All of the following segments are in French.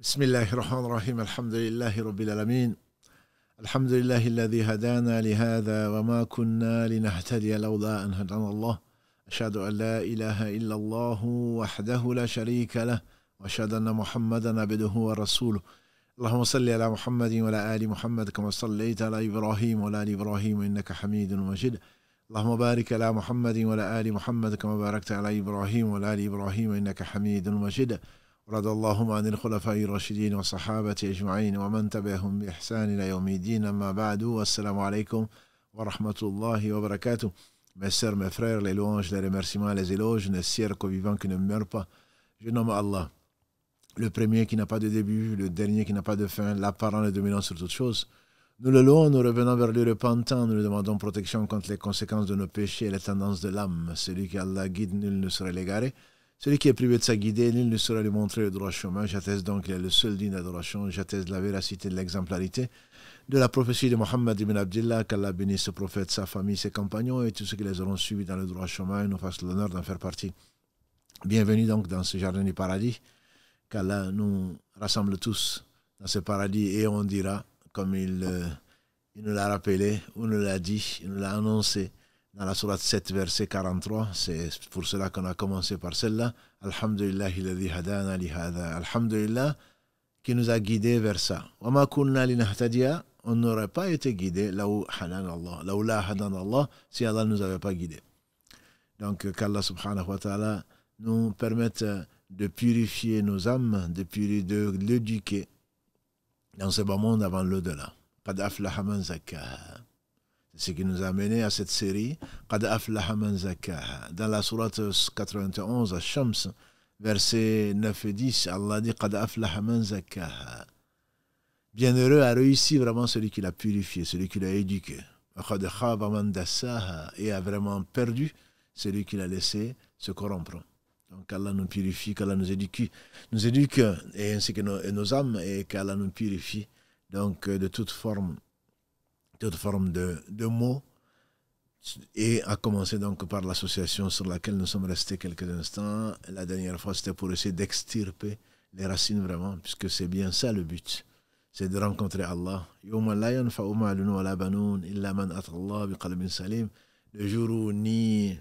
بسم الله الرحمن الرحيم الحمد لله رب العالمين الحمد لله الذي هدانا لهذا وما كنا لنهتدي لولا أن هدانا الله أشهد أن لا إله إلا الله وحده لا شريك له وأشهد أن محمدا عبده ورسوله اللهم صل على محمد وعلى آل محمد كما صليت على إبراهيم وعلى آل إبراهيم إنك حميد مجيد اللهم بارك على محمد وعلى آل محمد كما باركت على إبراهيم وعلى آل إبراهيم إنك حميد مجيد رضي اللهم عن الخلفاء الراشدين والصحابة أجمعين ومن تبعهم بإحسان إلى يوم الدين أما بعد والسلام عليكم ورحمة الله وبركاته Mes sœurs, mes frères, les louanges, les remerciements, les éloges ne cirquent qu'au vivant qui ne meurent pas. Je nomme Allah, le premier qui n'a pas de début, le dernier qui n'a pas de fin, l'apparent et dominant sur toutes choses. Nous le louons, nous revenons vers lui repentant, nous lui demandons protection contre les conséquences de nos péchés et les tendances de l'âme. Celui qui Allah guide, nul ne serait l'égaré. Celui qui est privé de sa guidée, nul ne saura lui montrer le droit chemin. J'atteste donc qu'il est le seul digne d'adoration. J'atteste la véracité de l'exemplarité de la prophétie de Mohammed ibn Abdullah, qu'Allah bénisse ce prophète, sa famille, ses compagnons et tous ceux qui les auront suivis dans le droit chemin et nous fasse l'honneur d'en faire partie. Bienvenue donc dans ce jardin du paradis. Qu'Allah nous rassemble tous dans ce paradis et on dira, comme il, euh, il nous l'a rappelé, on nous l'a dit, il nous l'a annoncé, dans la surah 7, verset 43. C'est pour cela qu'on a commencé par celle-là. Alhamdulillah, il hadana li Alhamdulillah, qui nous a guidés vers ça. Wa ma kunna on n'aurait pas été guidé là où hadan Allah, là où la hadan Allah, si Allah ne nous avait pas guidés. Donc euh, qu'Allah subhanahu wa ta'ala nous permette euh, de purifier nos âmes, de, purifier, de l'éduquer dans ce bon monde avant l'au-delà. Pas d'aflahaman man ce qui nous a amené à cette série, Qad Dans la sourate 91, à Shams, versets 9 et 10, Allah dit Qad aflaha Bienheureux a réussi vraiment celui qui l'a purifié, celui qui l'a éduqué. Et a vraiment perdu celui qui l'a laissé se corrompre. Donc Allah nous purifie, qu'Allah nous éduque, nous éduque et ainsi que nos, nos âmes, et qu'Allah nous purifie donc euh, de toute forme toute forme de, de mots, et à commencer donc par l'association sur laquelle nous sommes restés quelques instants. La dernière fois, c'était pour essayer d'extirper les racines vraiment, puisque c'est bien ça le but, c'est de rencontrer Allah. Le jour où ni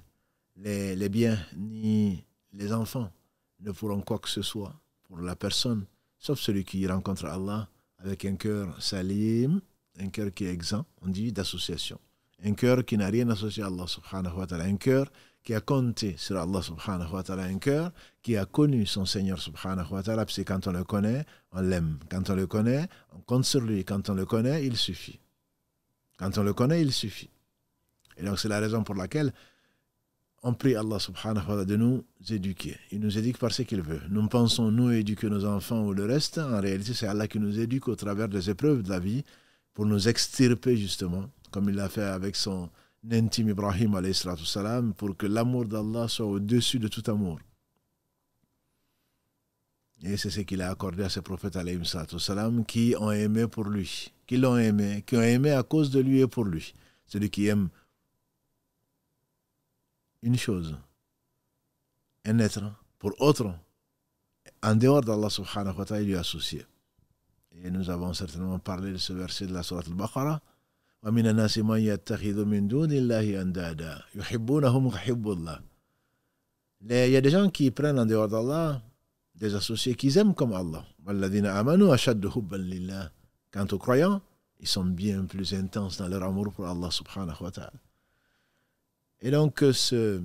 les, les biens, ni les enfants ne pourront quoi que ce soit pour la personne, sauf celui qui rencontre Allah avec un cœur salim, un cœur qui est exempt, on dit, d'association. Un cœur qui n'a rien associé à Allah subhanahu wa ta'ala. Un cœur qui a compté sur Allah subhanahu wa ta'ala. Un cœur qui a connu son Seigneur subhanahu wa ta'ala. Parce que quand on le connaît, on l'aime. Quand on le connaît, on compte sur lui. Quand on le connaît, il suffit. Quand on le connaît, il suffit. Et donc c'est la raison pour laquelle on prie Allah subhanahu wa ta'ala de nous éduquer. Il nous éduque par ce qu'il veut. Nous pensons, nous, éduquer nos enfants ou le reste. En réalité, c'est Allah qui nous éduque au travers des épreuves de la vie pour nous extirper justement, comme il l'a fait avec son intime Ibrahim salam, pour que l'amour d'Allah soit au-dessus de tout amour. Et c'est ce qu'il a accordé à ses prophètes salam, qui ont aimé pour lui, qui l'ont aimé, qui ont aimé à cause de lui et pour lui. Celui qui aime une chose, un être, pour autre, en dehors d'Allah subhanahu il lui associé. Et nous avons certainement parlé de ce verset de la Sourate al-Baqarah. Il y a des gens qui prennent en dehors d'Allah des associés qu'ils aiment comme Allah. Quant aux croyants, ils sont bien plus intenses dans leur amour pour Allah subhanahu wa ta'ala. Et donc, euh, ce,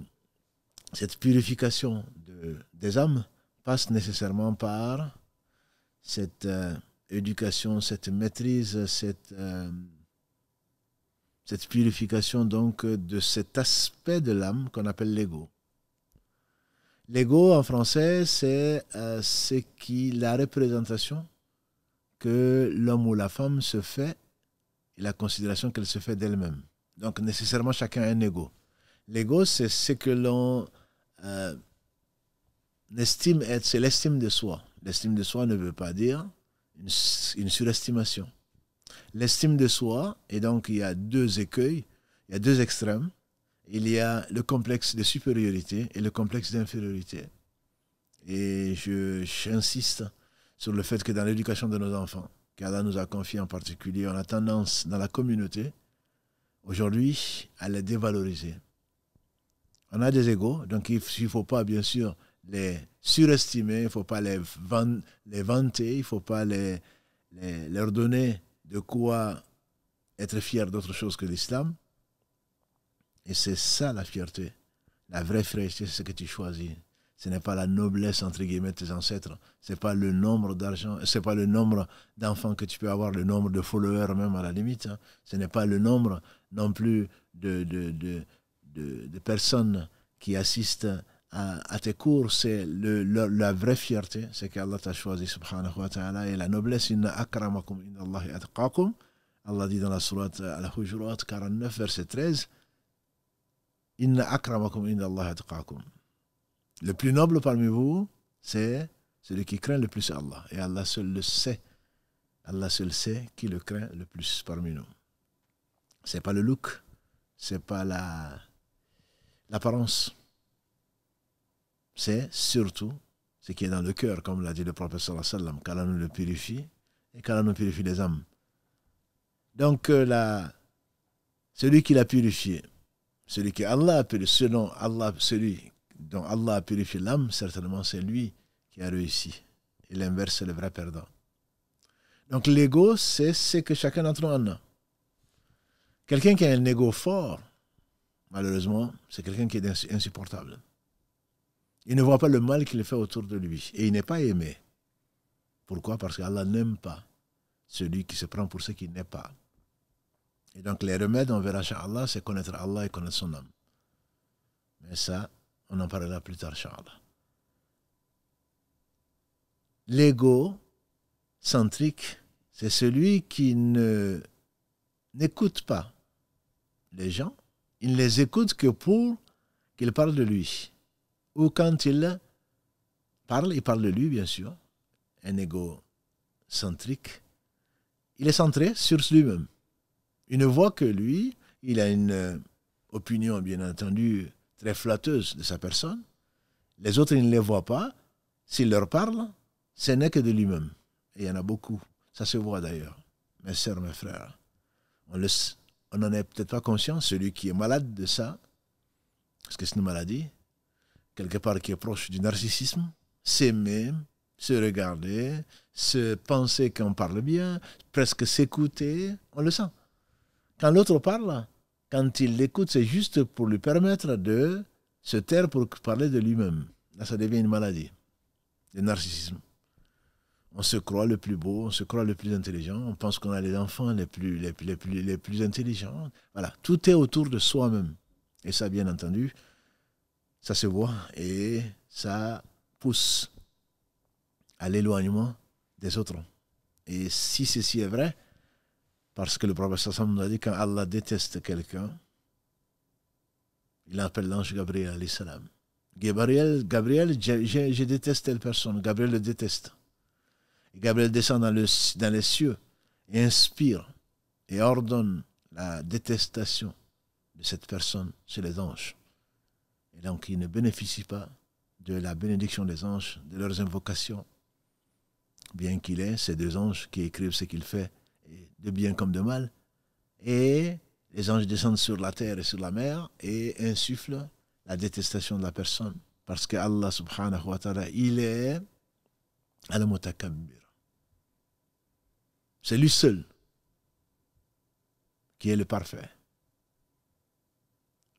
cette purification de, des âmes passe nécessairement par cette... Euh, éducation, cette maîtrise, cette, euh, cette purification donc de cet aspect de l'âme qu'on appelle l'ego. L'ego en français, c'est euh, ce qui la représentation que l'homme ou la femme se fait et la considération qu'elle se fait d'elle-même. Donc nécessairement chacun a un ego. L'ego, c'est ce que l'on euh, estime être, c'est l'estime de soi. L'estime de soi ne veut pas dire une, surestimation. L'estime de soi, et donc il y a deux écueils, il y a deux extrêmes. Il y a le complexe de supériorité et le complexe d'infériorité. Et j'insiste sur le fait que dans l'éducation de nos enfants, qu'Allah nous a confié en particulier, on a tendance dans la communauté aujourd'hui à les dévaloriser. On a des égaux, donc il ne faut pas bien sûr les surestimer, il ne faut pas les, vanter, il ne faut pas leur donner de quoi être fier d'autre chose que l'islam. Et c'est ça la fierté. La vraie fierté, c'est ce que tu choisis. Ce n'est pas la noblesse, entre guillemets, de tes ancêtres. Ce n'est pas le nombre d'argent, ce pas le nombre d'enfants que tu peux avoir, le nombre de followers même à la limite. Hein. Ce n'est pas le nombre non plus de, de personnes qui assistent à, tes cours, c'est le, la vraie fierté, c'est que Allah t'a choisi, subhanahu wa ta'ala, et la noblesse, inna akramakum inna atqakum. Allah dit dans la sourate euh, Al-Hujurat 49, verset 13, inna akramakum inna atqakum. Le plus noble parmi vous, c'est celui qui craint le plus Allah. Et Allah seul le sait. Allah seul sait qui le craint le plus parmi nous. C'est pas le look, c'est pas la l'apparence c'est surtout ce qui est dans le cœur, comme l'a dit le professeur sallallahu qu'Allah nous le purifie et qu'Allah nous purifie les âmes. Donc, euh, la, celui qui l'a purifié, celui que Allah a purifié, celui dont Allah a purifié l'âme, certainement c'est lui qui a réussi. Et l'inverse, c'est le vrai perdant. Donc l'ego, c'est ce que chacun d'entre nous en a. Quelqu'un qui a un ego fort, malheureusement, c'est quelqu'un qui est insupportable. Il ne voit pas le mal qu'il fait autour de lui. Et il n'est pas aimé. Pourquoi Parce qu'Allah n'aime pas celui qui se prend pour ce qu'il n'est pas. Et donc les remèdes, on verra, Allah, c'est connaître Allah et connaître son âme. Mais ça, on en parlera plus tard, Allah. L'ego centrique, c'est celui qui ne n'écoute pas les gens, il ne les écoute que pour qu'ils parlent de lui ou quand il parle, il parle de lui, bien sûr, un égo centrique. Il est centré sur lui-même. Il ne voit que lui, il a une opinion, bien entendu, très flatteuse de sa personne. Les autres, il ne les voit pas. S'il leur parle, ce n'est que de lui-même. Et il y en a beaucoup. Ça se voit d'ailleurs. Mes sœurs, mes frères, on n'en est peut-être pas conscient. Celui qui est malade de ça, parce que c'est une maladie, quelque part qui est proche du narcissisme, s'aimer, se regarder, se penser qu'on parle bien, presque s'écouter, on le sent. Quand l'autre parle, quand il l'écoute, c'est juste pour lui permettre de se taire pour parler de lui-même. Là, ça devient une maladie, le narcissisme. On se croit le plus beau, on se croit le plus intelligent, on pense qu'on a les enfants les plus, les, plus, les, plus, les plus intelligents. Voilà, tout est autour de soi-même. Et ça, bien entendu, ça se voit et ça pousse à l'éloignement des autres. Et si ceci est vrai, parce que le prophète nous a dit quand Allah déteste quelqu'un, il appelle l'ange Gabriel alayhi Gabriel, Gabriel je, déteste telle personne. Gabriel le déteste. Et Gabriel descend dans, dans les cieux et inspire et ordonne la détestation de cette personne chez les anges donc, il ne bénéficie pas de la bénédiction des anges, de leurs invocations, bien qu'il ait ces deux anges qui écrivent ce qu'il fait, de bien comme de mal. Et les anges descendent sur la terre et sur la mer et insufflent la détestation de la personne. Parce que Allah subhanahu wa ta'ala, il est al-mutakabbir. C'est lui seul qui est le parfait.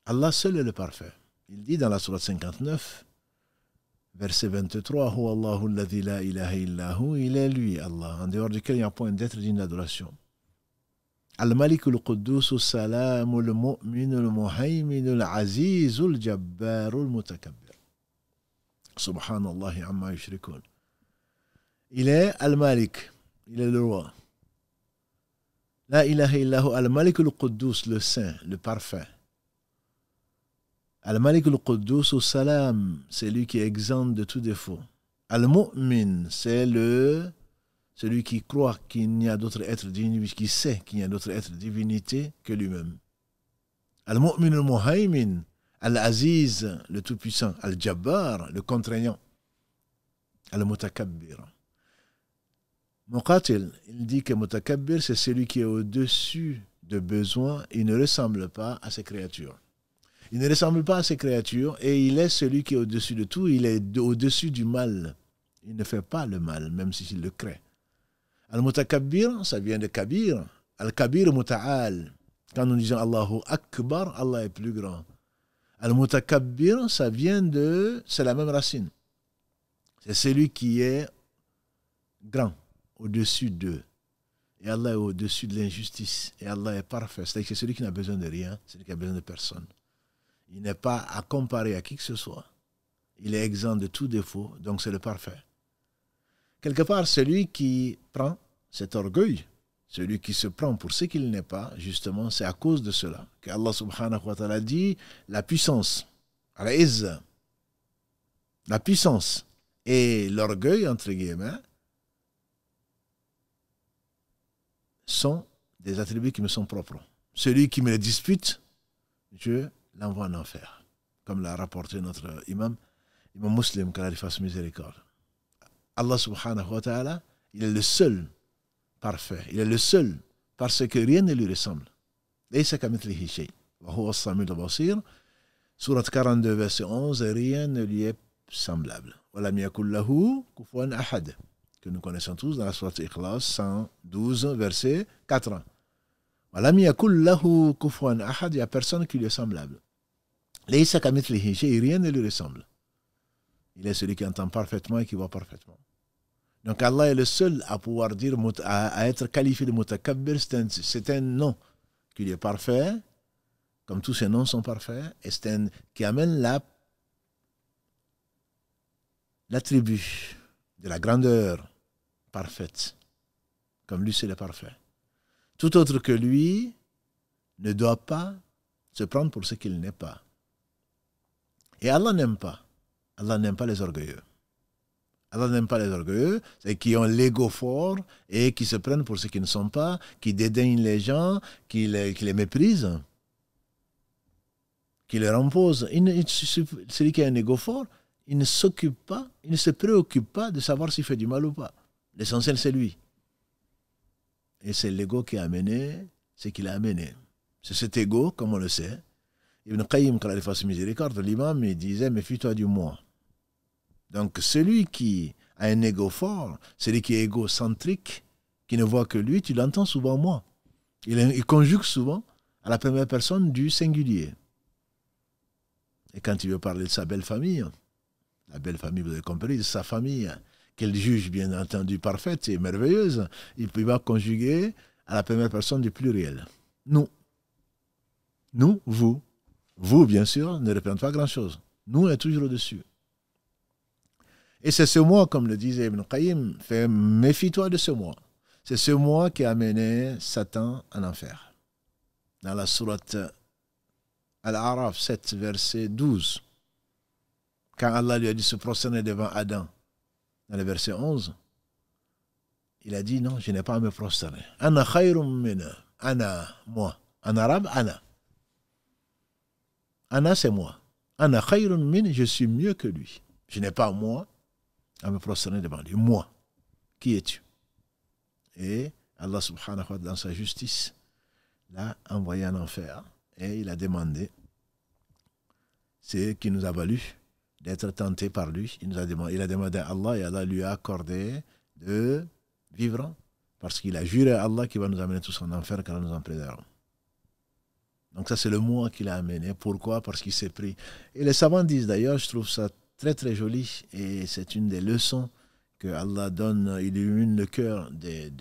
Allah seul est le parfait. Il dit dans la Surah 59, verset 23, la ilaha illahu, il est lui, Allah, en dehors duquel il n'y a point d'être digne d'adoration. الملك القدوس السلام المؤمن المهيمن العزيز الجبار المتكبر سبحان الله عما يشركون Il est Al-Malik, il est le roi. La ilaha illahu, Al-Malik al-Quddus, le saint, le parfait. Al-Malik al-Quddus salam, c'est lui qui est exempt de tout défaut. Al-Mu'min, c'est le celui qui croit qu'il n'y a d'autre être divinité, qui sait qu'il n'y a d'autres être divinité que lui-même. Al-Mu'min al Al-Aziz, le Tout-Puissant, Al-Jabbar, le contraignant, Al-Mutakabbir. Muqatil, il dit que Mutakabbir, c'est celui qui est au-dessus de besoin et ne ressemble pas à ses créatures. Il ne ressemble pas à ses créatures et il est celui qui est au-dessus de tout. Il est au-dessus du mal. Il ne fait pas le mal, même s'il le crée. Al-Mutakabbir, ça vient de Kabir. Al-Kabir Muta'al. Quand nous disons Allahu Akbar, Allah est plus grand. Al-Mutakabbir, ça vient de. C'est la même racine. C'est celui qui est grand, au-dessus d'eux. Et Allah est au-dessus de l'injustice. Et Allah est parfait. C'est celui qui n'a besoin de rien, celui qui n'a besoin de personne. Il n'est pas à comparer à qui que ce soit. Il est exempt de tout défaut, donc c'est le parfait. Quelque part, celui qui prend cet orgueil, celui qui se prend pour ce qu'il n'est pas, justement, c'est à cause de cela que Allah subhanahu wa ta'ala dit la puissance, la puissance et l'orgueil, entre guillemets, sont des attributs qui me sont propres. Celui qui me les dispute, je l'envoie en enfer, comme l'a rapporté notre imam, imam muslim, qu'Allah fasse miséricorde. Allah subhanahu wa ta'ala, il est le seul parfait, il est le seul, parce que rien ne lui ressemble. Surat 42, verset 11, rien ne lui est semblable. Que nous connaissons tous dans la Sourate Ikhlas 112, verset 4. Il n'y a personne qui lui est semblable. Rien ne lui ressemble. Il est celui qui entend parfaitement et qui voit parfaitement. Donc Allah est le seul à pouvoir dire, à, être qualifié de mutakabbir, c'est un, nom qui lui est parfait, comme tous ses noms sont parfaits, et c'est un qui amène la l'attribut de la grandeur parfaite, comme lui c'est le parfait. Tout autre que lui ne doit pas se prendre pour ce qu'il n'est pas. Et Allah n'aime pas. Allah n'aime pas les orgueilleux. Allah n'aime pas les orgueilleux, c'est qui ont l'ego fort et qui se prennent pour ce qu'ils ne sont pas, qui dédaignent les gens, qui les, méprisent, qui les imposent. celui qui a un ego fort, il ne s'occupe pas, il ne se préoccupe pas de savoir s'il fait du mal ou pas. L'essentiel, c'est lui. Et c'est l'ego qui a amené ce qu'il a amené. C'est cet ego, comme on le sait. Ibn Qayyim, quand fasse miséricorde, l'imam, il disait fuis toi du moi. Donc, celui qui a un ego fort, celui qui est égocentrique, qui ne voit que lui, tu l'entends souvent moi. Il, il conjugue souvent à la première personne du singulier. Et quand il veut parler de sa belle famille, la belle famille, vous avez compris, de sa famille, qu'elle juge bien entendu parfaite et merveilleuse, il va conjuguer à la première personne du pluriel. Nous. Nous, vous. Vous, bien sûr, ne représente pas grand-chose. Nous est toujours au-dessus. Et c'est ce moi, comme le disait Ibn Qayyim, Fais méfie-toi de ce moi. C'est ce moi qui a amené Satan en enfer. Dans la sourate Al-Araf 7, verset 12, quand Allah lui a dit se prosterner devant Adam, dans le verset 11, il a dit non, je n'ai pas à me prosterner. Ana khayrum mina. Ana, moi. En arabe, ana. Anna, c'est moi. Ana khayrum min, je suis mieux que lui. Je n'ai pas, moi, à me prosterner devant lui. Moi, qui es-tu Et Allah subhanahu wa ta'ala, dans sa justice, l'a envoyé en enfer et il a demandé c'est qui nous a valu d'être tenté par lui. Il, nous a demandé, il a demandé à Allah et Allah lui a accordé de vivre parce qu'il a juré à Allah qu'il va nous amener tous en enfer car nous en préservons. Donc ça c'est le moi qu'il a amené. Pourquoi Parce qu'il s'est pris. Et les savants disent d'ailleurs, je trouve ça très très joli et c'est une des leçons que Allah donne, il illumine le cœur des,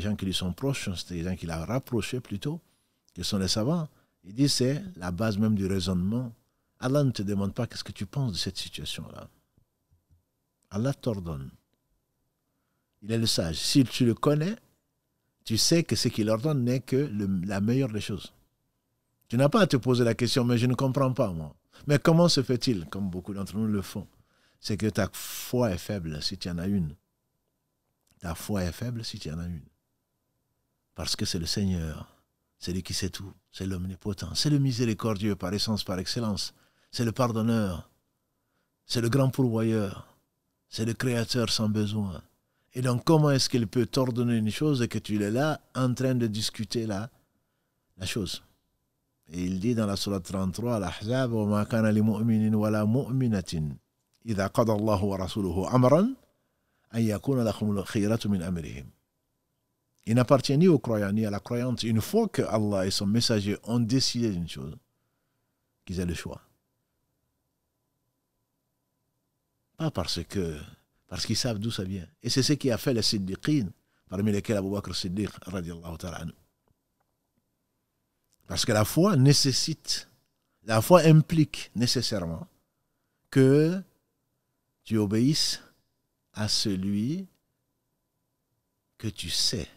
gens qui lui sont proches, hein, c'est des gens qu'il a rapprochés plutôt, que sont les savants. Il dit c'est la base même du raisonnement Allah ne te demande pas qu'est-ce que tu penses de cette situation-là. Allah t'ordonne. Il est le sage. Si tu le connais, tu sais que ce qu'il ordonne n'est que la meilleure des choses. Tu n'as pas à te poser la question, mais je ne comprends pas, moi. Mais comment se fait-il, comme beaucoup d'entre nous le font C'est que ta foi est faible si tu en as une. Ta foi est faible si tu en as une. Parce que c'est le Seigneur, c'est lui qui sait tout, c'est l'omnipotent, c'est le miséricordieux par essence, par excellence. C'est le pardonneur. C'est le grand pourvoyeur. C'est le créateur sans besoin. Et donc, comment est-ce qu'il peut t'ordonner une chose et que tu es là en train de discuter la, la chose Et il dit dans la Surah 33, wa la Il n'appartient ni au croyant ni à la croyante. Une fois que Allah et son messager ont décidé une chose, qu'ils aient le choix. Ah, parce que parce qu'ils savent d'où ça vient. Et c'est ce qui a fait les Siddiqin, parmi lesquels Abu Bakr Siddiq, radiallahu ta'ala Parce que la foi nécessite, la foi implique nécessairement que tu obéisses à celui que tu sais.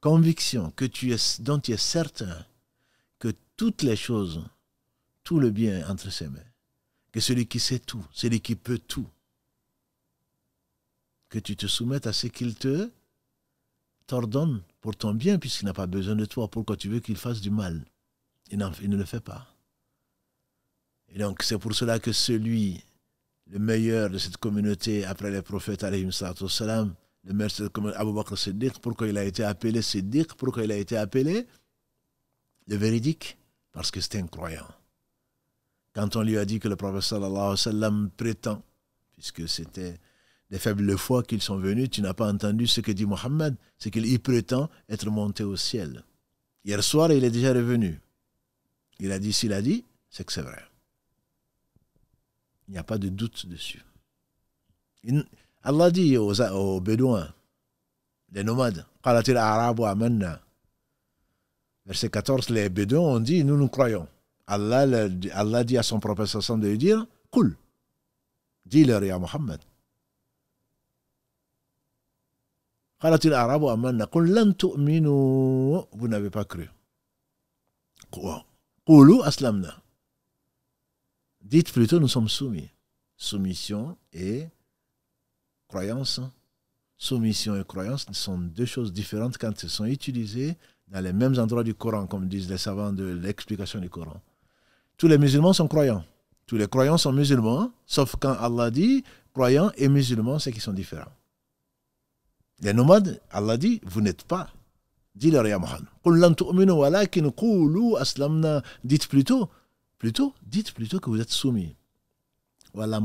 Conviction que tu es, dont tu es certain que toutes les choses, tout le bien est entre ses mains que celui qui sait tout, celui qui peut tout, que tu te soumettes à ce qu'il te t'ordonne pour ton bien, puisqu'il n'a pas besoin de toi. Pourquoi tu veux qu'il fasse du mal il, ne le fait pas. Et donc, c'est pour cela que celui, le meilleur de cette communauté, après les prophètes, le meilleur de cette communauté, Abu Bakr Siddiq, pourquoi il a été appelé Siddiq, pourquoi il a été appelé le véridique Parce que c'est un croyant. Quand on lui a dit que le prophète sallallahu prétend, puisque c'était des faibles fois qu'ils sont venus, tu n'as pas entendu ce que dit Mohammed, c'est qu'il y prétend être monté au ciel. Hier soir, il est déjà revenu. Il a dit s'il a dit, c'est que c'est vrai. Il n'y a pas de doute dessus. Allah dit aux, aux Bédouins, les nomades, Verset 14, les Bédouins ont dit, nous nous croyons. Allah, dit à son prophète de lui dire Cool, dis-leur à Mohammed. Vous n'avez pas cru. Dites plutôt nous sommes soumis. Soumission et croyance. Soumission et croyance sont deux choses différentes quand elles sont utilisées dans les mêmes endroits du Coran, comme disent les savants de l'explication du Coran. Tous les musulmans sont croyants. Tous les croyants sont musulmans, sauf quand Allah dit croyants et musulmans, c'est qu'ils sont différents. Les nomades, Allah dit, vous n'êtes pas. Dis-leur, Ya Dites plutôt, plutôt, dites plutôt que vous êtes soumis. La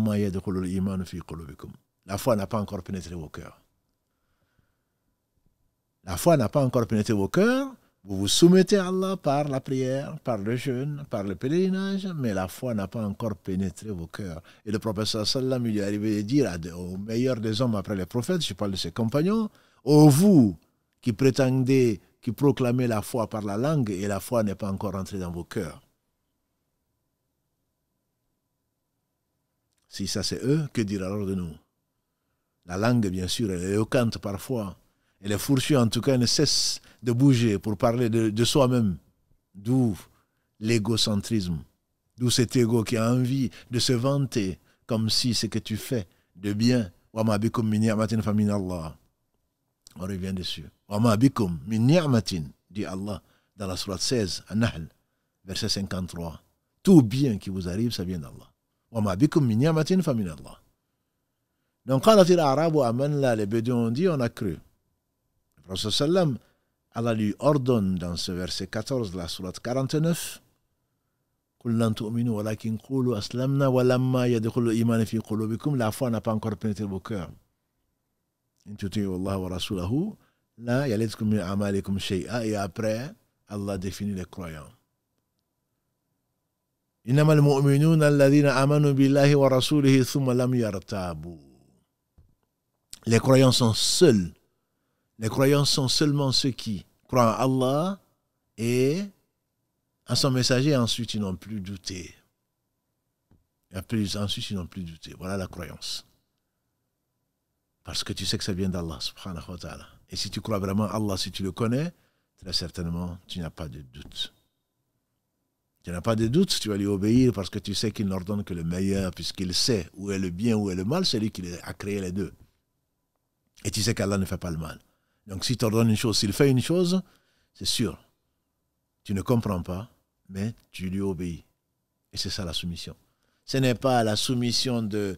foi n'a pas encore pénétré vos cœurs. La foi n'a pas encore pénétré vos cœurs. Vous vous soumettez à Allah par la prière, par le jeûne, par le pèlerinage, mais la foi n'a pas encore pénétré vos cœurs. Et le professeur sallam, il est arrivé de dire aux meilleurs des hommes après les prophètes, je parle de ses compagnons, aux oh, vous qui prétendez, qui proclamez la foi par la langue, et la foi n'est pas encore entrée dans vos cœurs. Si ça c'est eux, que dire alors de nous La langue, bien sûr, elle est éloquente parfois, et les fourchus, en tout cas, ne cessent de bouger pour parler de, soi-même. D'où l'égocentrisme. D'où cet ego qui a envie de se vanter comme si ce que tu fais de bien. On revient dessus. dit Allah dans la sourate 16, An-Nahl, verset 53. Tout bien qui vous arrive, ça vient d'Allah. Donc, quand les Arabes ont dit, on a cru. Rasul sallam, Allah lui ordonne dans ce verset 14 de la sourate 49, قل لن تؤمنوا ولكن قولوا أسلمنا ولما يدخل الإيمان في قلوبكم la foi n'a pas encore pénétré vos cœurs إن تطيعوا الله ورسوله لا يلدكم من أعمالكم شيئا et après Allah définit les croyants إنما المؤمنون الذين آمنوا بالله ورسوله ثم لم يرتابوا les croyants sont seuls Les croyants sont seulement ceux qui croient en Allah et à son messager, ensuite ils n'ont plus douté. Et ensuite ils n'ont plus douté. Voilà la croyance. Parce que tu sais que ça vient d'Allah, subhanahu wa ta'ala. Et si tu crois vraiment Allah, si tu le connais, très certainement, tu n'as pas de doute. Tu n'as pas de doute, tu vas lui obéir parce que tu sais qu'il n'ordonne que le meilleur, puisqu'il sait où est le bien, où est le mal, c'est lui qui a créé les deux. Et tu sais qu'Allah ne fait pas le mal. Donc si t'ordonne une chose, s'il fait une chose, c'est sûr, tu ne comprends pas, mais tu lui obéis. Et c'est ça la soumission. Ce n'est pas la soumission de,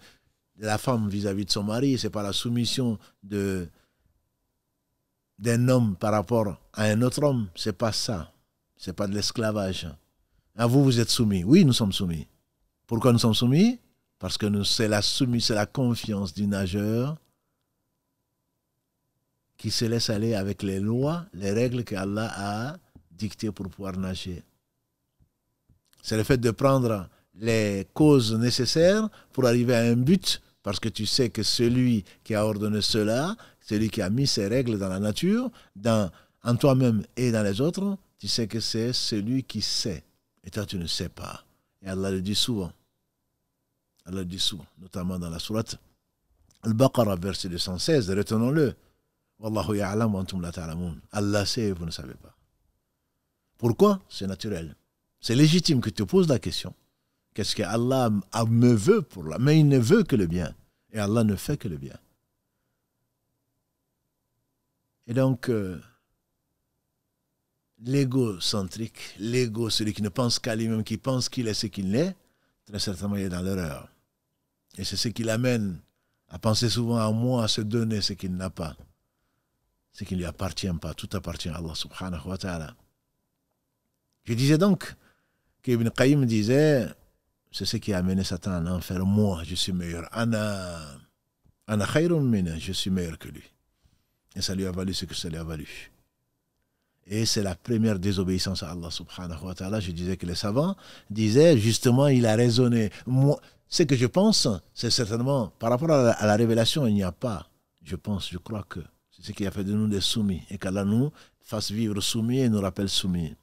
la femme vis-à-vis de son mari, ce n'est pas la soumission d'un homme par rapport à un autre homme, Ce n'est pas ça. Ce n'est pas de l'esclavage. À ah, vous, vous êtes soumis. Oui, nous sommes soumis. Pourquoi nous sommes soumis Parce que c'est la soumission, c'est la confiance du nageur qui se laisse aller avec les lois, les règles que Allah a dictées pour pouvoir nager. C'est le fait de prendre les causes nécessaires pour arriver à un but, parce que tu sais que celui qui a ordonné cela, celui qui a mis ces règles dans la nature, dans, en toi-même et dans les autres, tu sais que c'est celui qui sait. Et toi, tu ne sais pas. Et Allah le dit souvent. Allah le dit souvent, notamment dans la sourate Al-Baqarah, verset 216, retenons-le. Allah sait vous ne savez pas. Pourquoi C'est naturel. C'est légitime que tu poses la question. Qu'est-ce que Allah me veut pour la Mais il ne veut que le bien. Et Allah ne fait que le bien. Et donc, euh, l'égocentrique, l'ego, celui qui ne pense qu'à lui-même, qui pense qu'il est ce qu'il est, très certainement il est dans l'erreur. Et c'est ce qui l'amène à penser souvent à moi, à se donner ce qu'il n'a pas ce qui ne lui appartient pas. Tout appartient à Allah subhanahu wa ta'ala. Je disais donc qu'Ibn Qayyim disait c'est ce qui a amené Satan à l'enfer. Moi, je suis meilleur. je suis meilleur que lui. Et ça lui a valu ce que ça lui a valu. Et c'est la première désobéissance à Allah subhanahu wa ta'ala. Je disais que les savants disaient, justement, il a raisonné. Moi, ce que je pense, c'est certainement, par rapport à la révélation, il n'y a pas, je pense, je crois que ce qui a fait de nous des soumis. Et qu'Allah nous fasse vivre soumis et nous rappelle soumis.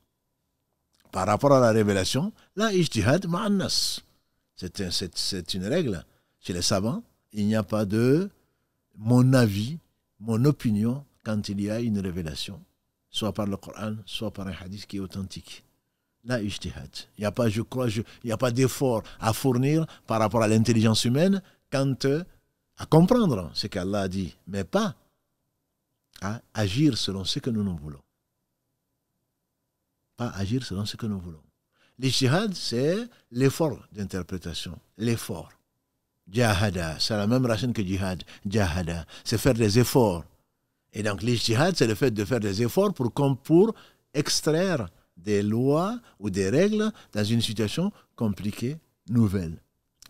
Par rapport à la révélation, la ijtihad C'est une règle. Chez les savants, il n'y a pas de mon avis, mon opinion quand il y a une révélation, soit par le Coran, soit par un hadith qui est authentique. La ijtihad. Il n'y a pas, je crois, il n'y a pas d'effort à fournir par rapport à l'intelligence humaine quant euh, à comprendre ce qu'Allah a dit, mais pas à hein, agir selon ce que nous nous voulons. Pas agir selon ce que nous voulons. L'Ijtihad, c'est l'effort d'interprétation, l'effort. Jahada, c'est la même racine que jihad. Jahada, c'est faire des efforts. Et donc, l'Ijtihad, c'est le fait de faire des efforts pour, pour extraire des lois ou des règles dans une situation compliquée, nouvelle,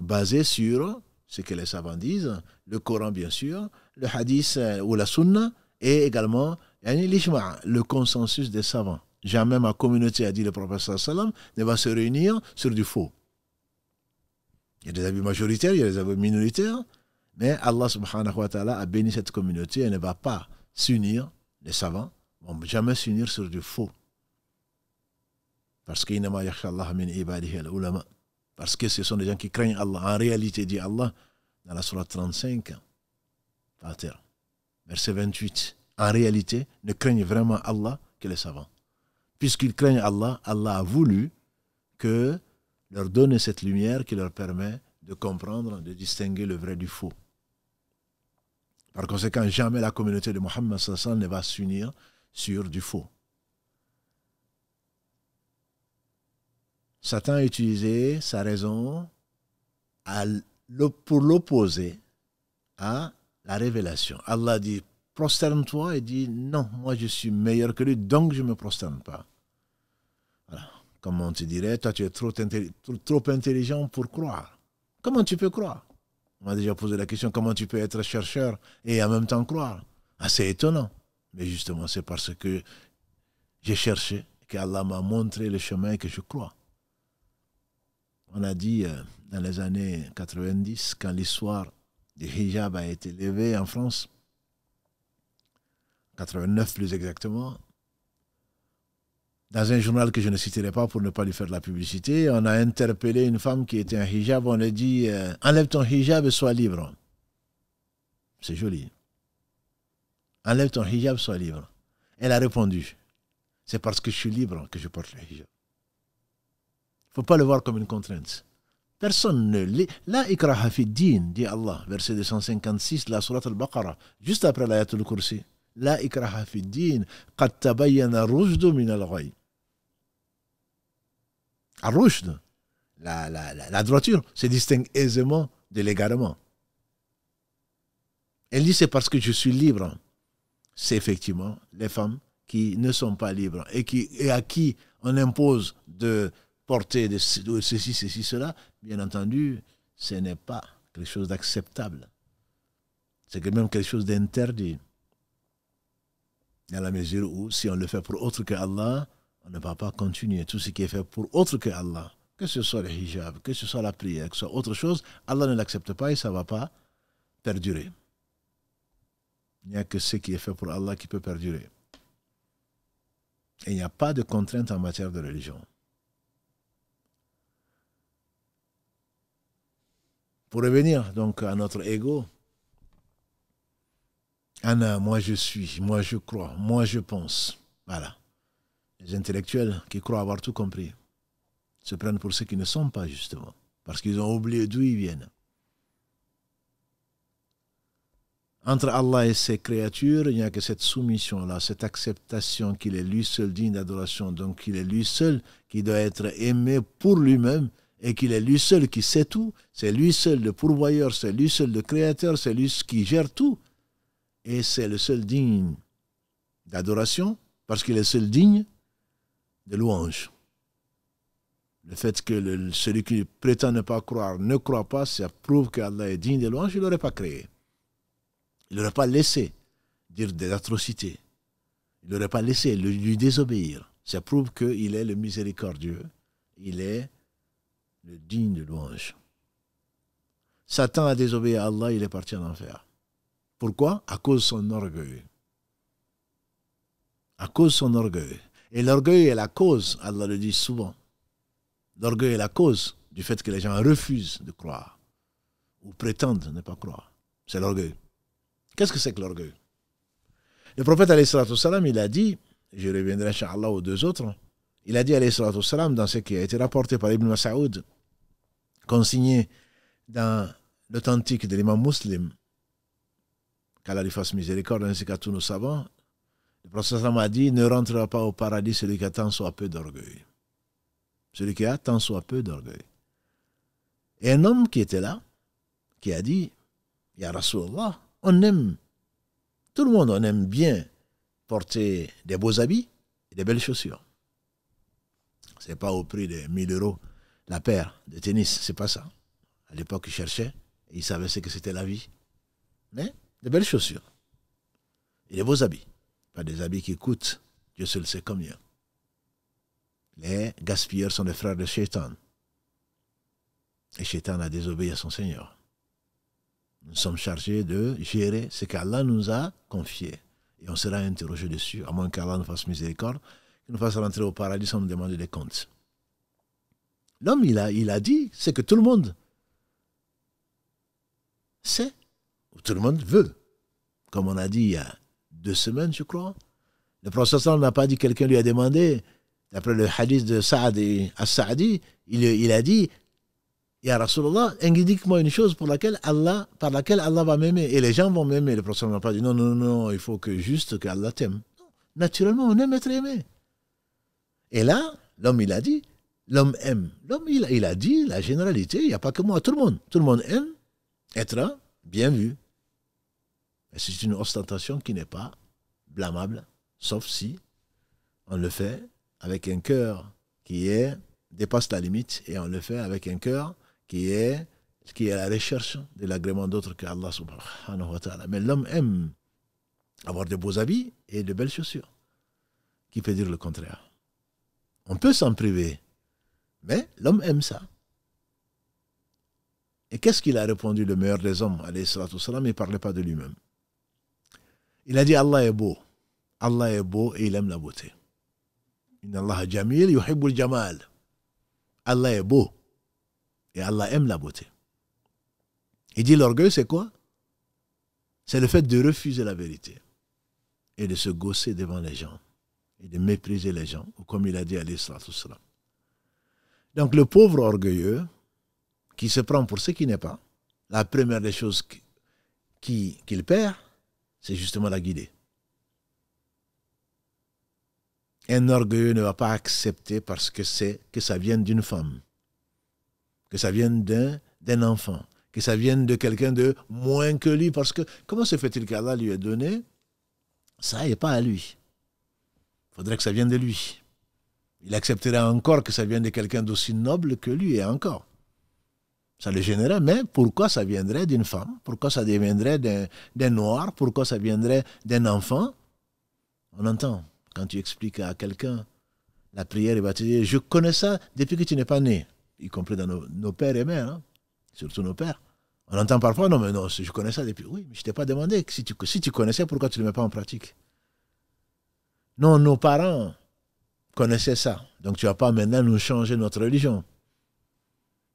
basée sur ce que les savants disent, le Coran bien sûr, le hadith euh, ou la sunna, et également, le consensus des savants. Jamais ma communauté, a dit le professeur ne va se réunir sur du faux. Il y a des avis majoritaires, il y a des avis minoritaires, mais Allah subhanahu wa ta'ala a béni cette communauté et ne va pas s'unir, les savants vont jamais s'unir sur du faux. Parce qu'il Parce que ce sont des gens qui craignent Allah. En réalité, dit Allah dans la Surah 35, par verset 28, en réalité, ne craignent vraiment Allah que les savants. Puisqu'ils craignent Allah, Allah a voulu que leur donne cette lumière qui leur permet de comprendre, de distinguer le vrai du faux. Par conséquent, jamais la communauté de Mohammed ne va s'unir sur du faux. Satan a utilisé sa raison à pour l'opposer à la révélation. Allah dit prosterne-toi et dit non, moi je suis meilleur que lui, donc je ne me prosterne pas. Voilà. Comment on te dirait, toi tu es trop, trop, intelligent pour croire. Comment tu peux croire On m'a déjà posé la question, comment tu peux être chercheur et en même temps croire Assez ah, C'est étonnant. Mais justement, c'est parce que j'ai cherché, Allah m'a montré le chemin et que je crois. On a dit euh, dans les années 90, quand l'histoire le hijab a été levé en France, 89 plus exactement. Dans un journal que je ne citerai pas pour ne pas lui faire de la publicité, on a interpellé une femme qui était en hijab. On lui dit euh, Enlève ton hijab et sois libre. C'est joli. Enlève ton hijab, sois libre. Elle a répondu C'est parce que je suis libre que je porte le hijab. Il ne faut pas le voir comme une contrainte. Personne ne lit. La ikraha fi din, dit Allah, verset 256, la surat al-Baqarah, juste après l'ayat al-Kursi. La ikraha fi din, qad tabayyana rushdu min al-ghay. Al-rushd, la, la, la, la droiture, se distingue aisément de l'égarement. Elle dit c'est parce que je suis libre. C'est effectivement les femmes qui ne sont pas libres et, qui, et à qui on impose de porter de ceci, ceci, cela, bien entendu, ce n'est pas quelque chose d'acceptable. C'est même quelque chose d'interdit. Dans la mesure où, si on le fait pour autre que Allah, on ne va pas continuer. Tout ce qui est fait pour autre que Allah, que ce soit le hijab, que ce soit la prière, que ce soit autre chose, Allah ne l'accepte pas et ça ne va pas perdurer. Il n'y a que ce qui est fait pour Allah qui peut perdurer. Et il n'y a pas de contrainte en matière de religion. Pour revenir donc à notre ego, Anna, moi je suis, moi je crois, moi je pense. Voilà. Les intellectuels qui croient avoir tout compris se prennent pour ceux qui ne sont pas, justement, parce qu'ils ont oublié d'où ils viennent. Entre Allah et ses créatures, il n'y a que cette soumission-là, cette acceptation qu'il est lui seul digne d'adoration, donc qu'il est lui seul qui doit être aimé pour lui-même et qu'il est lui seul qui sait tout, c'est lui seul le pourvoyeur, c'est lui seul le créateur, c'est lui qui gère tout. Et c'est le seul digne d'adoration, parce qu'il est le seul digne de louange. Le fait que celui qui prétend ne pas croire ne croit pas, ça prouve qu'Allah est digne de louange, il ne l'aurait pas créé. Il ne l'aurait pas laissé dire des atrocités. Il ne l'aurait pas laissé lui désobéir. Ça prouve qu'il est le miséricordieux, il est le digne de louange. Satan a désobéi à Allah, il est parti en enfer. Pourquoi À cause de son orgueil. À cause de son orgueil. Et l'orgueil est la cause, Allah le dit souvent. L'orgueil est la cause du fait que les gens refusent de croire ou prétendent ne pas croire. C'est l'orgueil. Qu'est-ce que c'est que l'orgueil Le prophète, salam, il a dit, je reviendrai, Allah aux deux autres, il a dit, salam, dans ce qui a été rapporté par Ibn Saoud, consigné dans l'authentique de l'imam muslim, qu'Allah lui fasse miséricorde ainsi qu'à tous nos savants, le prophète a dit Ne rentrera pas au paradis celui qui a tant soit peu d'orgueil. Celui qui a tant soit peu d'orgueil. Et un homme qui était là, qui a dit Ya Rasulallah, on aime, tout le monde, on aime bien porter des beaux habits et des belles chaussures. Ce n'est pas au prix de 1000 euros la paire de tennis, c'est pas ça. À l'époque, il cherchait, et savait ce que c'était la vie. Mais de belles chaussures. Et de beaux habits. Pas des habits qui coûtent, Dieu seul sait combien. Les gaspilleurs sont les frères de Shaitan. Et Shaitan a désobéi à son Seigneur. Nous sommes chargés de gérer ce qu'Allah nous a confié. Et on sera interrogé dessus, à moins qu'Allah nous fasse miséricorde, qu'il nous fasse rentrer au paradis sans nous demander des comptes. L'homme, il a, il a dit, c'est que tout le monde sait, tout le monde veut. Comme on a dit il y a deux semaines, je crois. Le prophète n'a pas dit, quelqu'un lui a demandé, d'après le hadith de Saad et As-Saadi, il, il, a dit, Ya Rasulallah, indique-moi une chose pour laquelle Allah, par laquelle Allah va m'aimer. Et les gens vont m'aimer. Le prophète n'a pas dit, non, non, non, il faut que juste qu'Allah t'aime. Naturellement, on aime être aimé. Et là, l'homme, il a dit, l'homme aime. L'homme, il, a dit la généralité, il n'y a pas que moi, tout le monde. Tout le monde aime être bien vu. C'est une ostentation qui n'est pas blâmable, sauf si on le fait avec un cœur qui est, dépasse la limite et on le fait avec un cœur qui est, qui est à la recherche de l'agrément d'autre que Allah subhanahu wa ta'ala. Mais l'homme aime avoir de beaux habits et de belles chaussures. Qui peut dire le contraire On peut s'en priver mais l'homme aime ça. Et qu'est-ce qu'il a répondu le meilleur des hommes, alayhi salam, il ne parlait pas de lui-même. Il a dit Allah est beau. Allah est beau et il aime la beauté. Allah jamil jamal. Allah est beau et Allah aime la beauté. Il dit l'orgueil, c'est quoi C'est le fait de refuser la vérité et de se gausser devant les gens et de mépriser les gens, comme il a dit alayhi salam. Donc le pauvre orgueilleux qui se prend pour ce qui n'est pas, la première des choses qu'il perd, c'est justement la guider. Un orgueilleux ne va pas accepter parce que c'est que ça vienne d'une femme, que ça vienne d'un enfant, que ça vienne de quelqu'un de moins que lui, parce que comment se fait-il qu'Allah lui ait donné ça et pas à lui Il faudrait que ça vienne de lui. Il accepterait encore que ça vienne de quelqu'un d'aussi noble que lui, et encore. Ça le gênerait, mais pourquoi ça viendrait d'une femme Pourquoi ça deviendrait d'un noir Pourquoi ça viendrait d'un enfant On entend, quand tu expliques à quelqu'un la prière, il va te dire, je connais ça depuis que tu n'es pas né, y compris dans nos, pères et mères, hein. surtout nos pères. On entend parfois, non, mais non, je connais ça depuis. Oui, mais je ne t'ai pas demandé. Si tu, si tu connaissais, pourquoi tu ne le mets pas en pratique Non, nos parents, connaissait ça. Donc tu vas pas maintenant nous changer notre religion.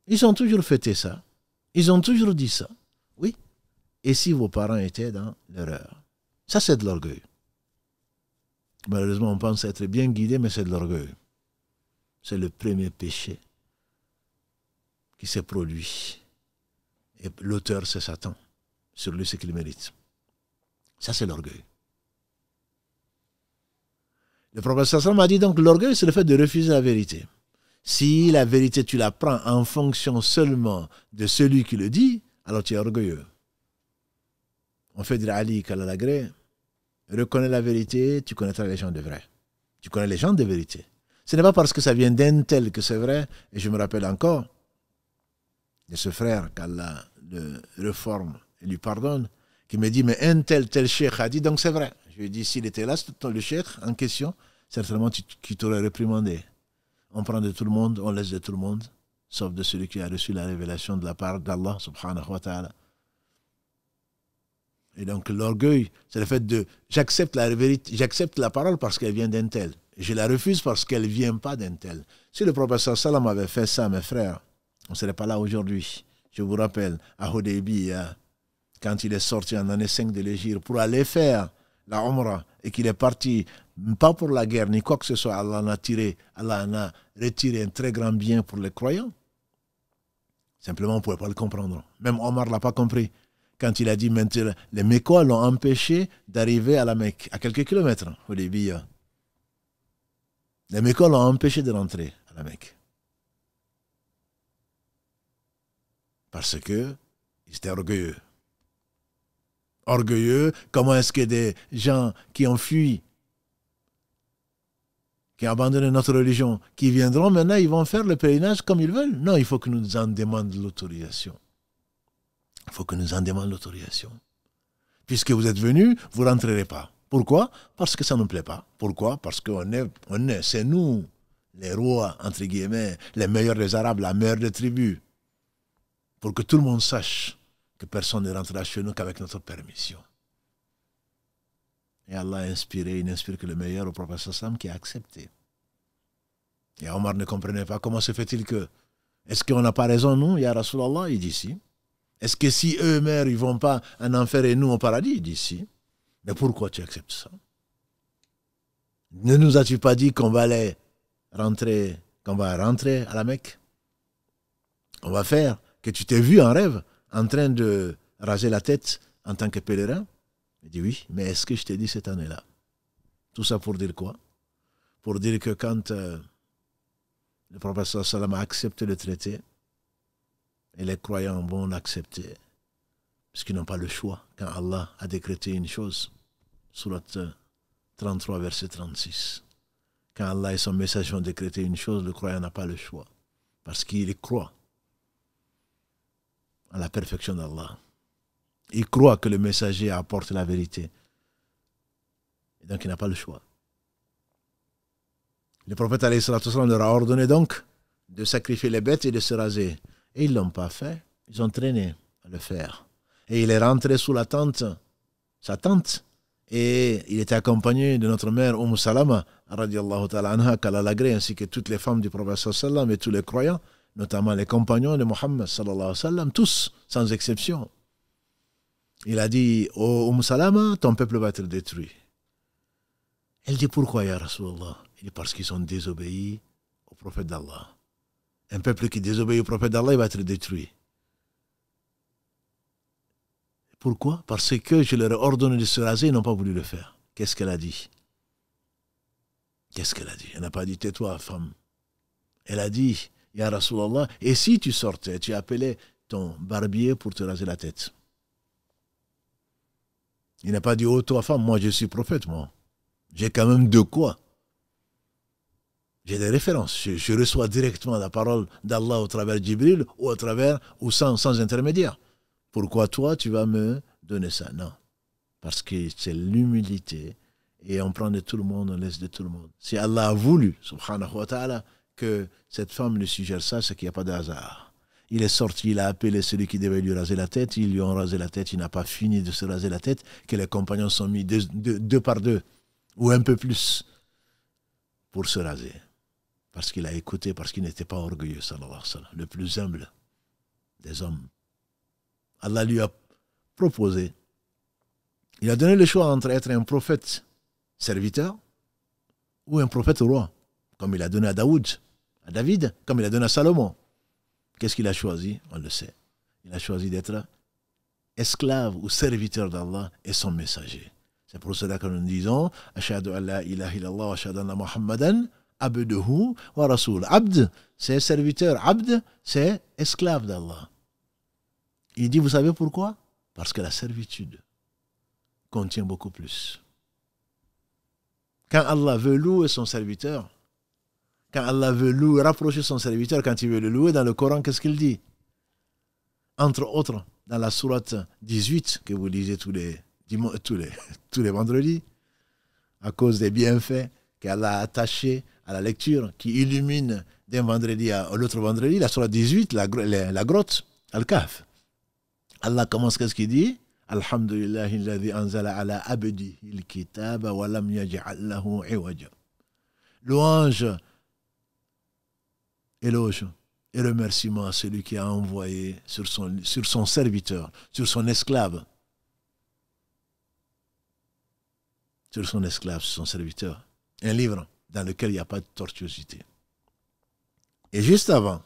Ils ont toujours fêté ça. Ils ont toujours dit ça. Oui. Et si vos parents étaient dans l'erreur Ça, c'est de l'orgueil. Malheureusement, on pense être bien guidé, mais c'est de l'orgueil. C'est le premier péché qui s'est produit. Et l'auteur, c'est Satan. Sur lui, c'est qu'il mérite. Ça, c'est l'orgueil. Le prophète m'a dit donc l'orgueil, c'est le fait de refuser la vérité. Si la vérité, tu la prends en fonction seulement de celui qui le dit, alors tu es orgueilleux. On fait dire Ali Lagré, reconnais la vérité, tu connaîtras les gens de vrai. Tu connais les gens de vérité. Ce n'est pas parce que ça vient d'un tel que c'est vrai, et je me rappelle encore de ce frère qu'Allah le réforme et lui pardonne, qui me dit, mais un tel, tel cheikh a dit, donc c'est vrai. Je lui ai dit, s'il était là, le Cheikh en question, certainement tu t'aurais réprimandé. On prend de tout le monde, on laisse de tout le monde, sauf de celui qui a reçu la révélation de la part d'Allah subhanahu wa ta'ala. Et donc l'orgueil, c'est le fait de j'accepte la j'accepte la parole parce qu'elle vient d'un tel. Je la refuse parce qu'elle ne vient pas d'un tel. Si le professeur Salam avait fait ça, mes frères, on ne serait pas là aujourd'hui. Je vous rappelle, à Hodebi, quand il est sorti en année 5 de l'Égypte, pour aller faire la Omra et qu'il est parti, pas pour la guerre ni quoi que ce soit, Allah en a tiré, Allah retiré un très grand bien pour les croyants. Simplement, on ne pouvait pas le comprendre. Même Omar ne l'a pas compris. Quand il a dit maintenant, les Mécois l'ont empêché d'arriver à la Mecque, à quelques kilomètres, hein, au Libye. Les Mécois l'ont empêché de rentrer à la Mecque. Parce que étaient orgueilleux orgueilleux, comment est-ce que des gens qui ont fui, qui ont abandonné notre religion, qui viendront maintenant, ils vont faire le pèlerinage comme ils veulent. Non, il faut que nous en demandions l'autorisation. Il faut que nous en demandions l'autorisation. Puisque vous êtes venus, vous ne rentrerez pas. Pourquoi Parce que ça ne nous plaît pas. Pourquoi Parce qu'on est, on est, c'est nous, les rois, entre guillemets, les meilleurs des Arabes, la meilleure des tribus. Pour que tout le monde sache personne ne rentrera chez nous qu'avec notre permission. Et Allah a inspiré, il n'inspire que le meilleur au prophète Sam qui a accepté. Et Omar ne comprenait pas comment se fait-il que. Est-ce qu'on n'a pas raison, nous, Ya Rasulallah Il dit si. Est-ce que si eux-mêmes, ils ne vont pas en enfer et nous au paradis Il dit si. Mais pourquoi tu acceptes ça Ne nous as-tu pas dit qu'on va aller rentrer, qu'on va rentrer à la Mecque On va faire que tu t'es vu en rêve en train de raser la tête en tant que pèlerin Il dit oui, mais est-ce que je t'ai dit cette année-là Tout ça pour dire quoi Pour dire que quand euh, le professeur Salam a accepté le traité, et les croyants vont l'accepter, parce qu'ils n'ont pas le choix quand Allah a décrété une chose. Sourate 33, euh, verset 36. Quand Allah et son message ont décrété une chose, le croyant n'a pas le choix, parce qu'il croit à la perfection d'Allah. Il croit que le messager apporte la vérité. Et donc, il n'a pas le choix. Le prophète leur a ordonné donc de sacrifier les bêtes et de se raser. Et ils ne l'ont pas fait. Ils ont traîné à le faire. Et il est rentré sous la tente, sa tente, et il était accompagné de notre mère Umm Salama, ta'ala ainsi que toutes les femmes du prophète sallam et tous les croyants notamment les compagnons de Mohammed, sallallahu alayhi wa sallam, tous, sans exception. Il a dit au oh, umm ton peuple va être détruit. Elle dit pourquoi, ya Rasulallah Il dit parce qu'ils ont désobéi au prophète d'Allah. Un peuple qui désobéit au prophète d'Allah, il va être détruit. Pourquoi Parce que je leur ai ordonné de se raser, ils n'ont pas voulu le faire. Qu'est-ce qu'elle a dit Qu'est-ce qu'elle a dit Elle n'a pas dit tais-toi, femme. Elle a dit Ya et si tu sortais, tu appelais ton barbier pour te raser la tête Il n'a pas dit, oh toi femme, moi je suis prophète, moi. J'ai quand même de quoi. J'ai des références. Je, reçois directement la parole d'Allah au travers d'Ibril ou au travers ou sans, sans intermédiaire. Pourquoi toi, tu vas me donner ça Non. Parce que c'est l'humilité et on prend de tout le monde, on laisse de tout le monde. Si Allah a voulu, subhanahu wa ta'ala, que cette femme lui suggère ça, c'est qu'il n'y a pas de hasard. Il est sorti, il a appelé celui qui devait lui raser la tête, ils lui ont rasé la tête, il n'a pas fini de se raser la tête, que les compagnons sont mis deux, par deux, ou un peu plus, pour se raser. Parce qu'il a écouté, parce qu'il n'était pas orgueilleux, sallallahu le plus humble des hommes. Allah lui a proposé, il a donné le choix entre être un prophète serviteur ou un prophète roi comme il a donné à Daoud, à David, comme il a donné à Salomon. Qu'est-ce qu'il a choisi On le sait. Il a choisi d'être esclave ou serviteur d'Allah et son messager. C'est pour cela que nous disons Ashadu Allah ilaha ashadu anna Muhammadan abduhu wa rasul. Abd, c'est serviteur. Abd, c'est esclave d'Allah. Il dit Vous savez pourquoi Parce que la servitude contient beaucoup plus. Quand Allah veut louer son serviteur, quand Allah veut louer, rapprocher son serviteur, quand il veut le louer, dans le Coran, qu'est-ce qu'il dit Entre autres, dans la sourate 18, que vous lisez tous les, tous les, tous les vendredis, à cause des bienfaits qu'Allah a attachés à la lecture, qui illumine d'un vendredi à l'autre vendredi, la sourate 18, la, grotte, al kaf Allah commence, qu'est-ce qu'il dit Alhamdulillah, anzala ala abdi il kitaba wa lam yaj'al iwaja. Louange éloge et remerciement à celui qui a envoyé sur son, sur son serviteur, sur son esclave. Sur son esclave, sur son serviteur. Un livre dans lequel il n'y a pas de tortuosité. Et juste avant,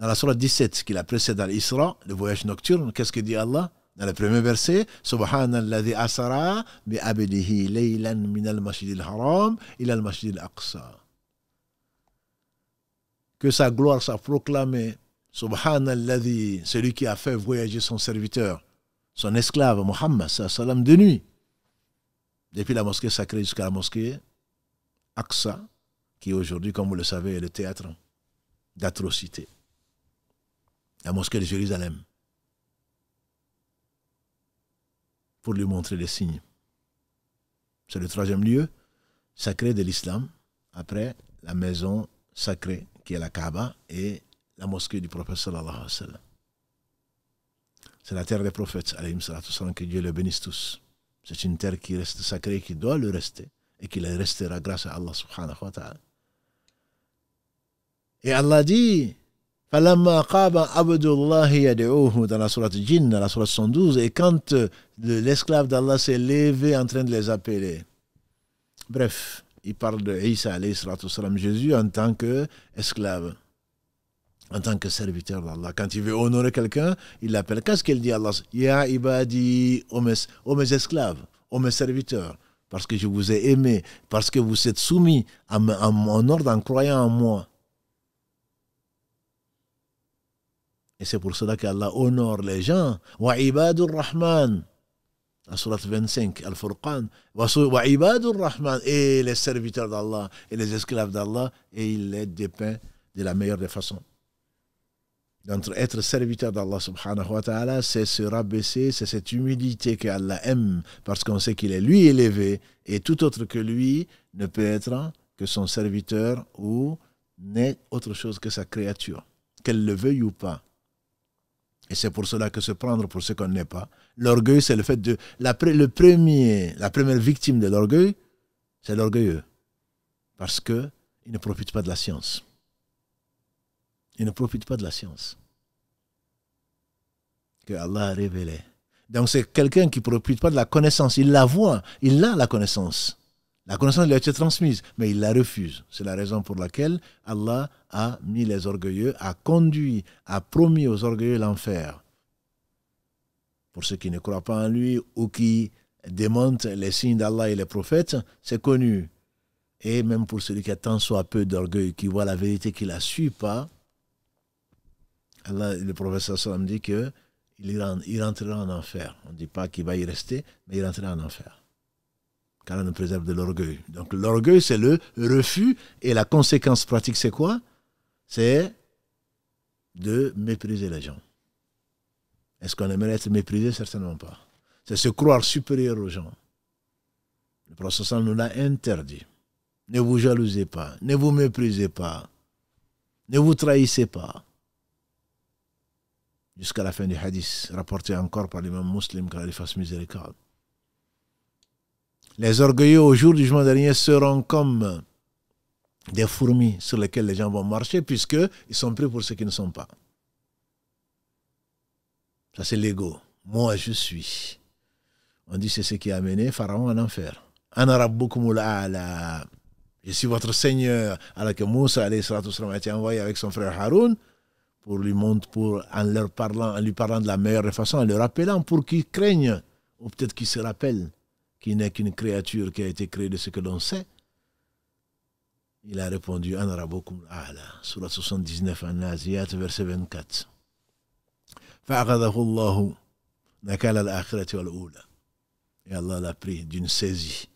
dans la sourate 17 qui la précède à l'Isra, le voyage nocturne, qu'est-ce que dit Allah Dans le premier verset, Subhanallah asara bi abdihi laylan min al al-haram ila al al-aqsa que sa gloire soit proclamée. Subhanalladhi, celui qui a fait voyager son serviteur, son esclave, Mohammed, salam de nuit, depuis la mosquée sacrée jusqu'à la mosquée Aqsa, qui aujourd'hui, comme vous le savez, est le théâtre d'atrocités. La mosquée de Jérusalem. Pour lui montrer les signes. C'est le troisième lieu sacré de l'islam, après la maison sacrée qui est la Kaaba, et la mosquée du prophète sallallahu C'est la terre des prophètes, alayhim que Dieu le bénisse tous. C'est une terre qui reste sacrée, qui doit le rester, et qui le restera grâce à Allah subhanahu wa ta'ala. Et Allah dit, il y a des dans la sourate Jinn, dans la sourate 112, et quand euh, l'esclave d'Allah s'est levé en train de les appeler. Bref, il parle de Isa, Jésus, en tant qu'esclave, en tant que serviteur d'Allah. Quand il veut honorer quelqu'un, il l'appelle. Qu'est-ce qu'il dit à Allah Ya ibadi, ô mes, esclaves, ô mes serviteurs, parce que je vous ai aimé, parce que vous êtes soumis à, mon ordre en croyant en moi. Et c'est pour cela qu'Allah honore les gens. Wa ibadur rahman la sourate 25, Al-Furqan, et les serviteurs d'Allah, et les esclaves d'Allah, et il les dépeint de la meilleure des façons. D'entre être serviteur d'Allah subhanahu wa ta'ala, c'est se rabaisser, c'est cette humilité que Allah aime, parce qu'on sait qu'il est lui élevé, et tout autre que lui ne peut être que son serviteur ou n'est autre chose que sa créature, qu'elle le veuille ou pas. Et c'est pour cela que se prendre pour ce qu'on n'est pas, L'orgueil, c'est le fait de. La, le premier, la première victime de l'orgueil, c'est l'orgueilleux. Parce qu'il ne profite pas de la science. Il ne profite pas de la science que Allah a révélée. Donc c'est quelqu'un qui ne profite pas de la connaissance. Il la voit, il a la connaissance. La connaissance lui a été transmise, mais il la refuse. C'est la raison pour laquelle Allah a mis les orgueilleux, a conduit, a promis aux orgueilleux l'enfer. Pour ceux qui ne croient pas en lui ou qui démontent les signes d'Allah et les prophètes, c'est connu. Et même pour celui qui a tant soit peu d'orgueil, qui voit la vérité, qui ne la suit pas, le professeur sallam dit qu'il rentrera en enfer. On ne dit pas qu'il va y rester, mais il rentrera en enfer. Car on nous préserve de l'orgueil. Donc l'orgueil, c'est le refus. Et la conséquence pratique, c'est quoi C'est de mépriser les gens. Est-ce qu'on aimerait être méprisé Certainement pas. C'est se croire supérieur aux gens. Le prophète nous l'a interdit. Ne vous jalousez pas, ne vous méprisez pas, ne vous trahissez pas. Jusqu'à la fin du hadith, rapporté encore par l'imam muslim, qu'Allah lui fasse miséricorde. Les orgueilleux au jour du jugement dernier seront comme des fourmis sur lesquelles les gens vont marcher puisqu'ils sont pris pour ce qu'ils ne sont pas c'est l'ego. Moi, je suis. On dit c'est ce qui a amené Pharaon en enfer. Je suis votre Seigneur. Alors que Moussa a été envoyé avec son frère Haroun pour lui montrer, pour, en, leur parlant, en lui parlant de la meilleure façon, en le rappelant pour qu'il craigne, ou peut-être qu'il se rappelle qu'il n'est qu'une créature qui a été créée de ce que l'on sait. Il a répondu, Anarabokum sur la 79, en Asiat, verset 24. Et Allah l'a pris d'une saisie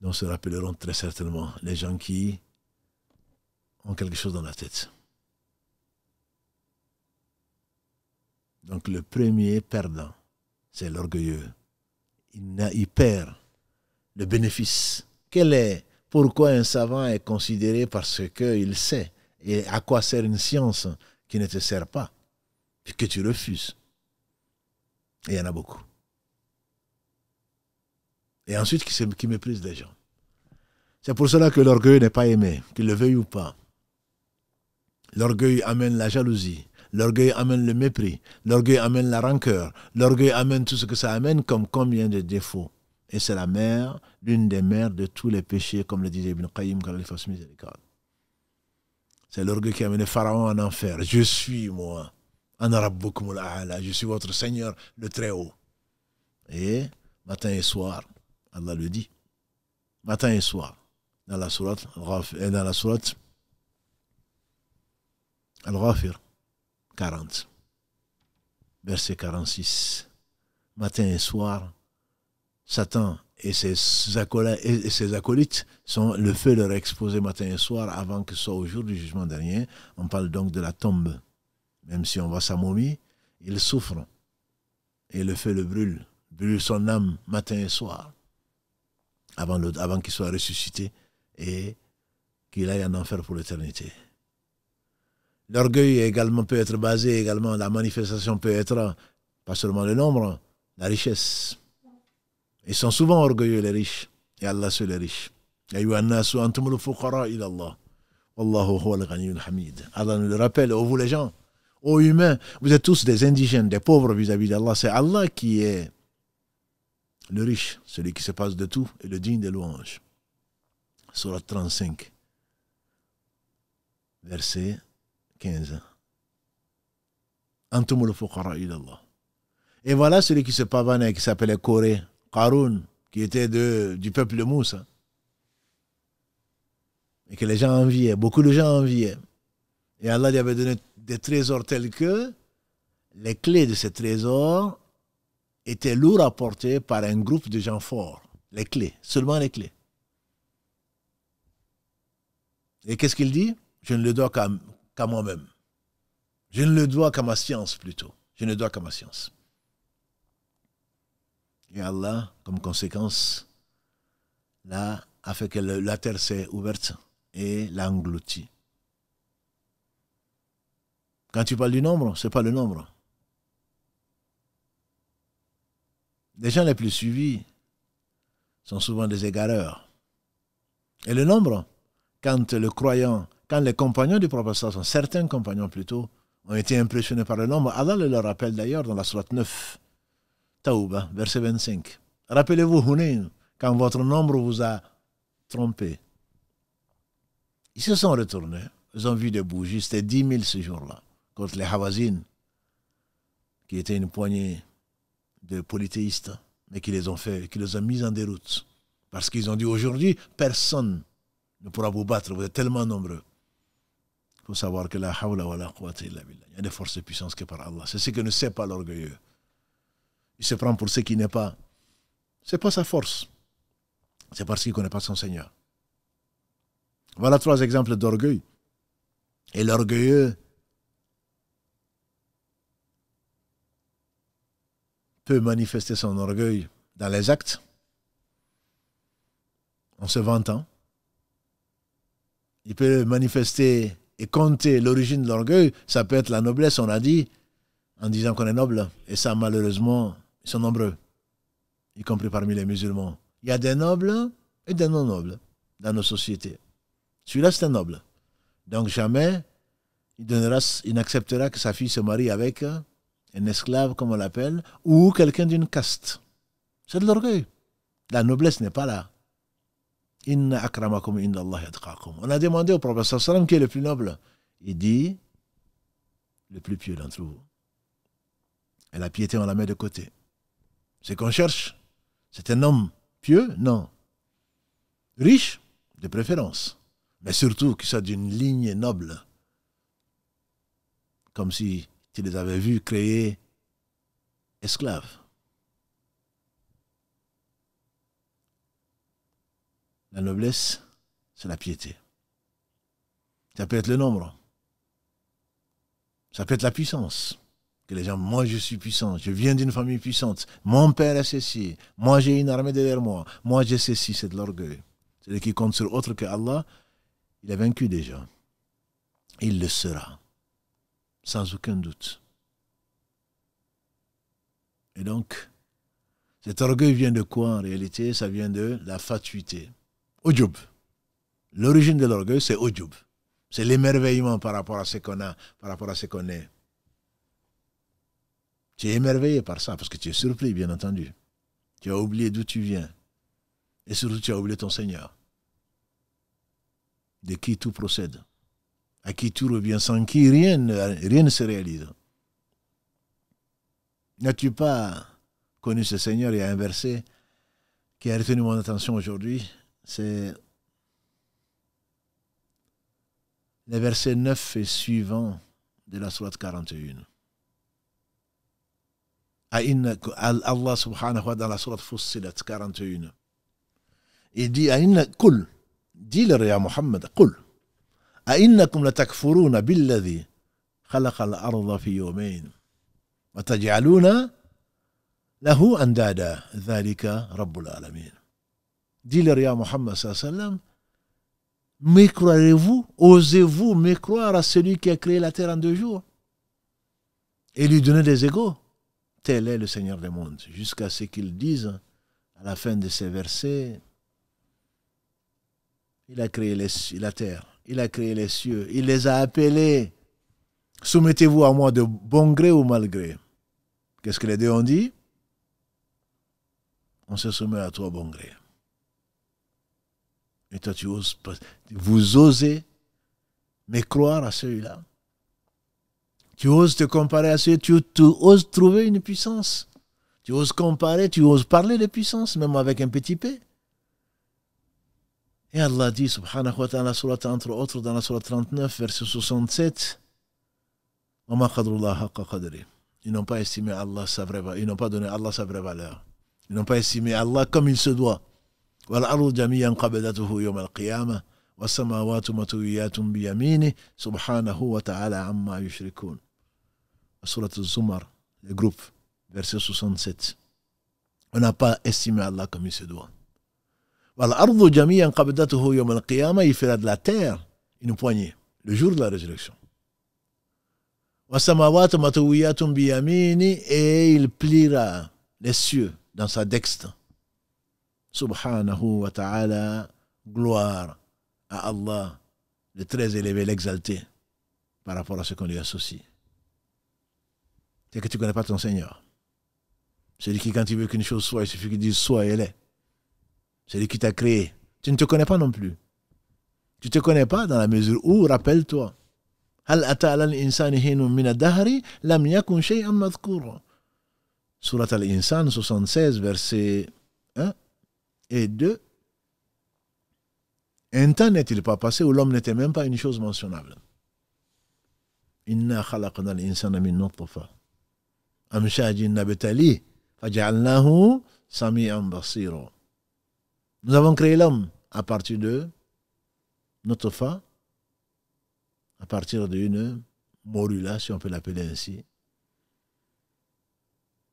Nous se rappelleront très certainement les gens qui ont quelque chose dans la tête. Donc le premier perdant, c'est l'orgueilleux. Il, il perd le bénéfice. Quel est pourquoi un savant est considéré parce qu'il sait et à quoi sert une science qui ne te sert pas que tu refuses. Et il y en a beaucoup. Et ensuite, qui, qui méprisent les gens. C'est pour cela que l'orgueil n'est pas aimé, qu'il le veuille ou pas. L'orgueil amène la jalousie, l'orgueil amène le mépris, l'orgueil amène la rancœur, l'orgueil amène tout ce que ça amène comme combien de défauts. Et c'est la mère, l'une des mères de tous les péchés, comme le disait Ibn Qayyim, C'est l'orgueil qui a le Pharaon en enfer. Je suis moi. Je suis votre Seigneur, le Très-Haut. Et matin et soir, Allah le dit. Matin et soir. Dans la sourate, euh, dans la sourate Al-Ghafir 40, verset 46. Matin et soir, Satan et ses, acolytes sont, le feu leur exposé matin et soir avant que ce soit au jour du jugement dernier. On parle donc de la tombe même si on voit sa momie, il souffre. Et le feu le brûle, brûle son âme matin et soir, avant, avant qu'il soit ressuscité et qu'il aille en enfer pour l'éternité. L'orgueil également peut être basé, également la manifestation peut être pas seulement le nombre, la richesse. Ils sont souvent orgueilleux les riches, et Allah seul les riches. Allah nous le rappelle, oh vous les gens, aux humains. Vous êtes tous des indigènes, des pauvres vis-à-vis d'Allah. C'est Allah qui est le riche, celui qui se passe de tout et le digne des louanges. Surat 35, verset 15. Et voilà celui qui se pavanait, qui s'appelait Corée, Karun, qui était de, du peuple de Moussa. Et que les gens enviaient, beaucoup de gens enviaient. Et Allah lui avait donné des trésors tels que les clés de ces trésors étaient lourds à par un groupe de gens forts. Les clés, seulement les clés. Et qu'est-ce qu'il dit Je ne le dois qu'à moi-même. Je ne le dois qu'à ma science plutôt. Je ne le dois qu'à ma science. Et Allah, comme conséquence, là, a fait que la terre s'est ouverte et l'a engloutie. Quand tu parles du nombre, ce n'est pas le nombre. Les gens les plus suivis sont souvent des égareurs. Et le nombre, quand le croyant, quand les compagnons du prophète, sont certains compagnons plutôt, ont été impressionnés par le nombre, Allah le leur rappelle d'ailleurs dans la sourate 9, Taouba, verset 25. Rappelez-vous, Hunayn, quand votre nombre vous a trompé. Ils se sont retournés, ils ont vu des bougies, c'était 10 000 ce jour-là les Hawazines qui étaient une poignée de polythéistes, mais qui les ont fait, qui les ont mis en déroute. Parce qu'ils ont dit aujourd'hui, personne ne pourra vous battre, vous êtes tellement nombreux. Il faut savoir que la hawla wa la illa billah. Il y a des forces et puissances que par Allah. C'est ce que ne sait pas l'orgueilleux. Il se prend pour ce qui n'est pas. C'est pas sa force. C'est parce qu'il ne connaît pas son Seigneur. Voilà trois exemples d'orgueil. Et l'orgueilleux peut manifester son orgueil dans les actes, en se vantant. Il peut manifester et compter l'origine de l'orgueil. Ça peut être la noblesse, on a dit, en disant qu'on est noble. Et ça, malheureusement, ils sont nombreux, y compris parmi les musulmans. Il y a des nobles et des non-nobles dans nos sociétés. Celui-là, c'est un noble. Donc jamais il, donnera, il n'acceptera que sa fille se marie avec un esclave comme on l'appelle, ou quelqu'un d'une caste. C'est de l'orgueil. La noblesse n'est pas là. akramakum On a demandé au prophète sallam qui est le plus noble. Il dit, le plus pieux d'entre vous. Et la piété, on la met de côté. C'est qu'on cherche. C'est un homme pieux Non. Riche De préférence. Mais surtout qu'il soit d'une ligne noble. Comme si tu les avais vus créer esclaves. La noblesse, c'est la piété. Ça peut être le nombre. Ça peut être la puissance. Que les gens, moi je suis puissant, je viens d'une famille puissante, mon père est ceci, moi j'ai une armée derrière moi, moi j'ai ceci, c'est de l'orgueil. Celui qui compte sur autre que Allah, il a vaincu déjà. Il le sera sans aucun doute. Et donc, cet orgueil vient de quoi en réalité Ça vient de la fatuité. Ojub. L'origine de l'orgueil, c'est Ojub. C'est l'émerveillement par rapport à ce qu'on a, par rapport à ce qu'on est. Tu es émerveillé par ça, parce que tu es surpris, bien entendu. Tu as oublié d'où tu viens. Et surtout, tu as oublié ton Seigneur, de qui tout procède à qui tout revient, sans qui rien, rien ne se réalise. N'as-tu pas connu ce Seigneur Il y a un verset qui a retenu mon attention aujourd'hui, c'est le verset 9 et suivant de la Sourate 41. Allah subhanahu wa dans la Sourate Fussilat 41. Il dit dis-leur à Muhammad, أئنكم لتكفرون بالذي al الأرض في يومين وتجعلون له Lahu andada رب العالمين Dis-leur à Mohammed sallam, me croirez-vous, osez-vous me croire à celui qui a créé la terre en deux jours et lui donner des égaux Tel est le Seigneur des mondes, jusqu'à ce qu'il dise à la fin de ces versets, il a créé les, la terre il a créé les cieux, il les a appelés. Soumettez-vous à moi de bon gré ou mal gré. Qu'est-ce que les deux ont dit On se soumet à toi bon gré. Et toi, tu oses, vous osez me croire à celui-là. Tu oses te comparer à celui, là tu oses trouver une puissance. Tu oses comparer, tu oses parler de puissance, même avec un petit p. Et Allah dit, subhanahu wa ta'ala, surat entre autres, dans la surat 39, verset 67, Ils n'ont pas estimé Allah sa vraie valeur. Ils n'ont pas donné Allah sa vraie valeur. Ils n'ont pas estimé Allah comme il se doit. والأرض جميعا قبضته يوم القيامة والسماوات مطويات بيمينه سبحانه وتعالى عما يشركون سورة الزمر le groupe verset 67 on n'a pas estimé Allah comme il se doit Il fera de la terre une poignée, le jour de la résurrection. Et il pliera les cieux dans sa dexte. Subhanahu wa ta'ala, gloire à Allah, le très élevé, l'exalté, par rapport à ce qu'on lui associe. C'est que tu ne connais pas ton Seigneur. Celui qui, quand il veut qu'une chose soit, il suffit qu'il dise soit elle est celui qui t'a créé. Tu ne te connais pas non plus. Tu ne te connais pas dans la mesure où, rappelle-toi. Surat al-Insan 76, versets 1 et 2. Un temps n'est-il pas passé où l'homme n'était même pas une chose mentionnable Inna min nous avons créé l'homme à partir de notre fa, à partir d'une morula, si on peut l'appeler ainsi.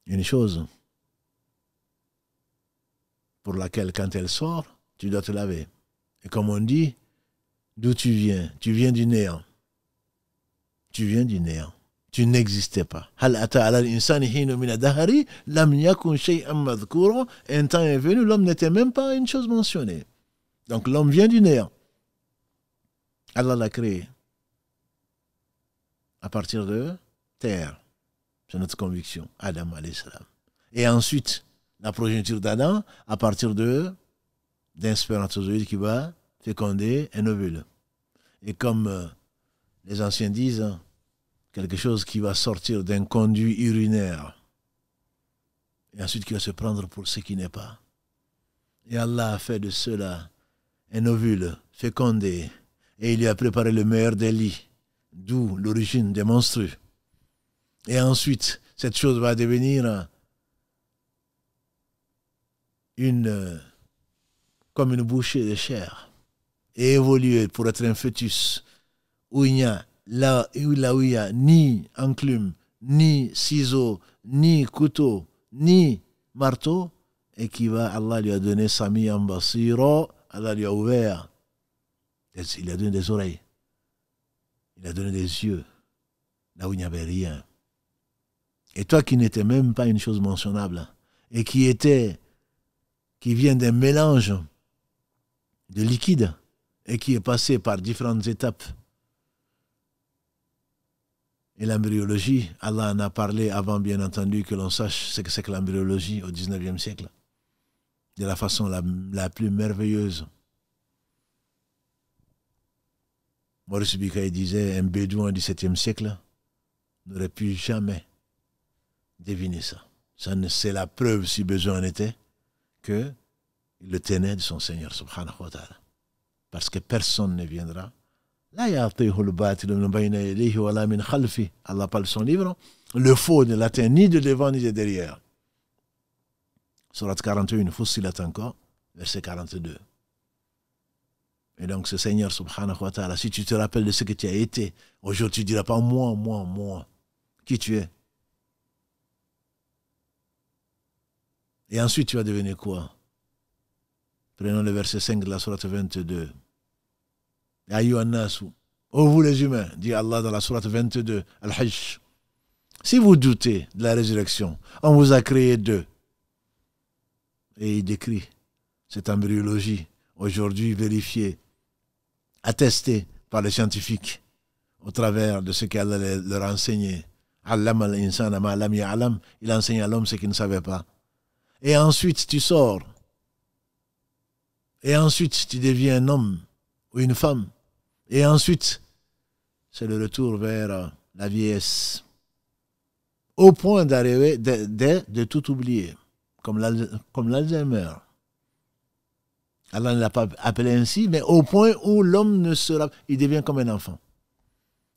Une chose pour laquelle, quand elle sort, tu dois te laver. Et comme on dit, d'où tu viens Tu viens du néant. Tu viens du néant tu n'existais pas. Un temps est venu, l'homme n'était même pas une chose mentionnée. Donc l'homme vient du néant. Allah l'a créé à partir de terre. C'est notre conviction. Adam salam. Et ensuite, la progéniture d'Adam à partir de d'un spermatozoïde qui va féconder un ovule. Et comme euh, les anciens disent, hein, quelque chose qui va sortir d'un conduit urinaire, et ensuite qui va se prendre pour ce qui n'est pas. Et Allah a fait de cela un ovule fécondé, et il lui a préparé le meilleur des lits, d'où l'origine des monstres. Et ensuite, cette chose va devenir une, comme une bouchée de chair, et évoluer pour être un fœtus, où il n'y a n'y a ni enclume, ni ciseaux, ni couteau, ni marteau, et qui va, Allah lui a donné Sami Ambasiro, Allah lui a ouvert. Il a donné des oreilles. Il a donné des yeux, là où il n'y avait rien. Et toi qui n'étais même pas une chose mentionnable, hein, et qui était, qui vient d'un mélange de liquide, et qui est passé par différentes étapes, et l'embryologie, Allah en a parlé avant, bien entendu, que l'on sache ce que c'est que l'embryologie au 19e siècle, de la façon la, plus merveilleuse. Maurice Bucaille disait un bédouin au e siècle n'aurait pu jamais deviner ça. ça c'est la preuve, si besoin en était, que le tenait de son Seigneur, subhanahu wa ta'ala. Parce que personne ne viendra Allah parle son livre. Le faux ne l'atteint ni de devant ni de derrière. Surat 41, l'atteint encore, verset 42. Et donc ce Seigneur, subhanahu wa ta'ala, si tu te rappelles de ce que tu as été, aujourd'hui tu ne diras pas moi, moi, moi, qui tu es. Et ensuite tu vas devenir quoi Prenons le verset 5 de la Surat 22. Oh vous les humains, dit Allah dans la sourate 22, Al-Hajj. Si vous doutez de la résurrection, on vous a créé deux. Et il décrit cette embryologie, aujourd'hui vérifiée, attestée par les scientifiques, au travers de ce qu'Allah leur a enseigné. Il enseigne à l'homme ce qu'il ne savait pas. Et ensuite, tu sors. Et ensuite, tu deviens un homme ou une femme et ensuite, c'est le retour vers euh, la vieillesse, au point d'arriver de, de, tout oublier, comme l'Alzheimer. Allah ne l'a pas appelé ainsi, mais au point où l'homme ne sera, il devient comme un enfant.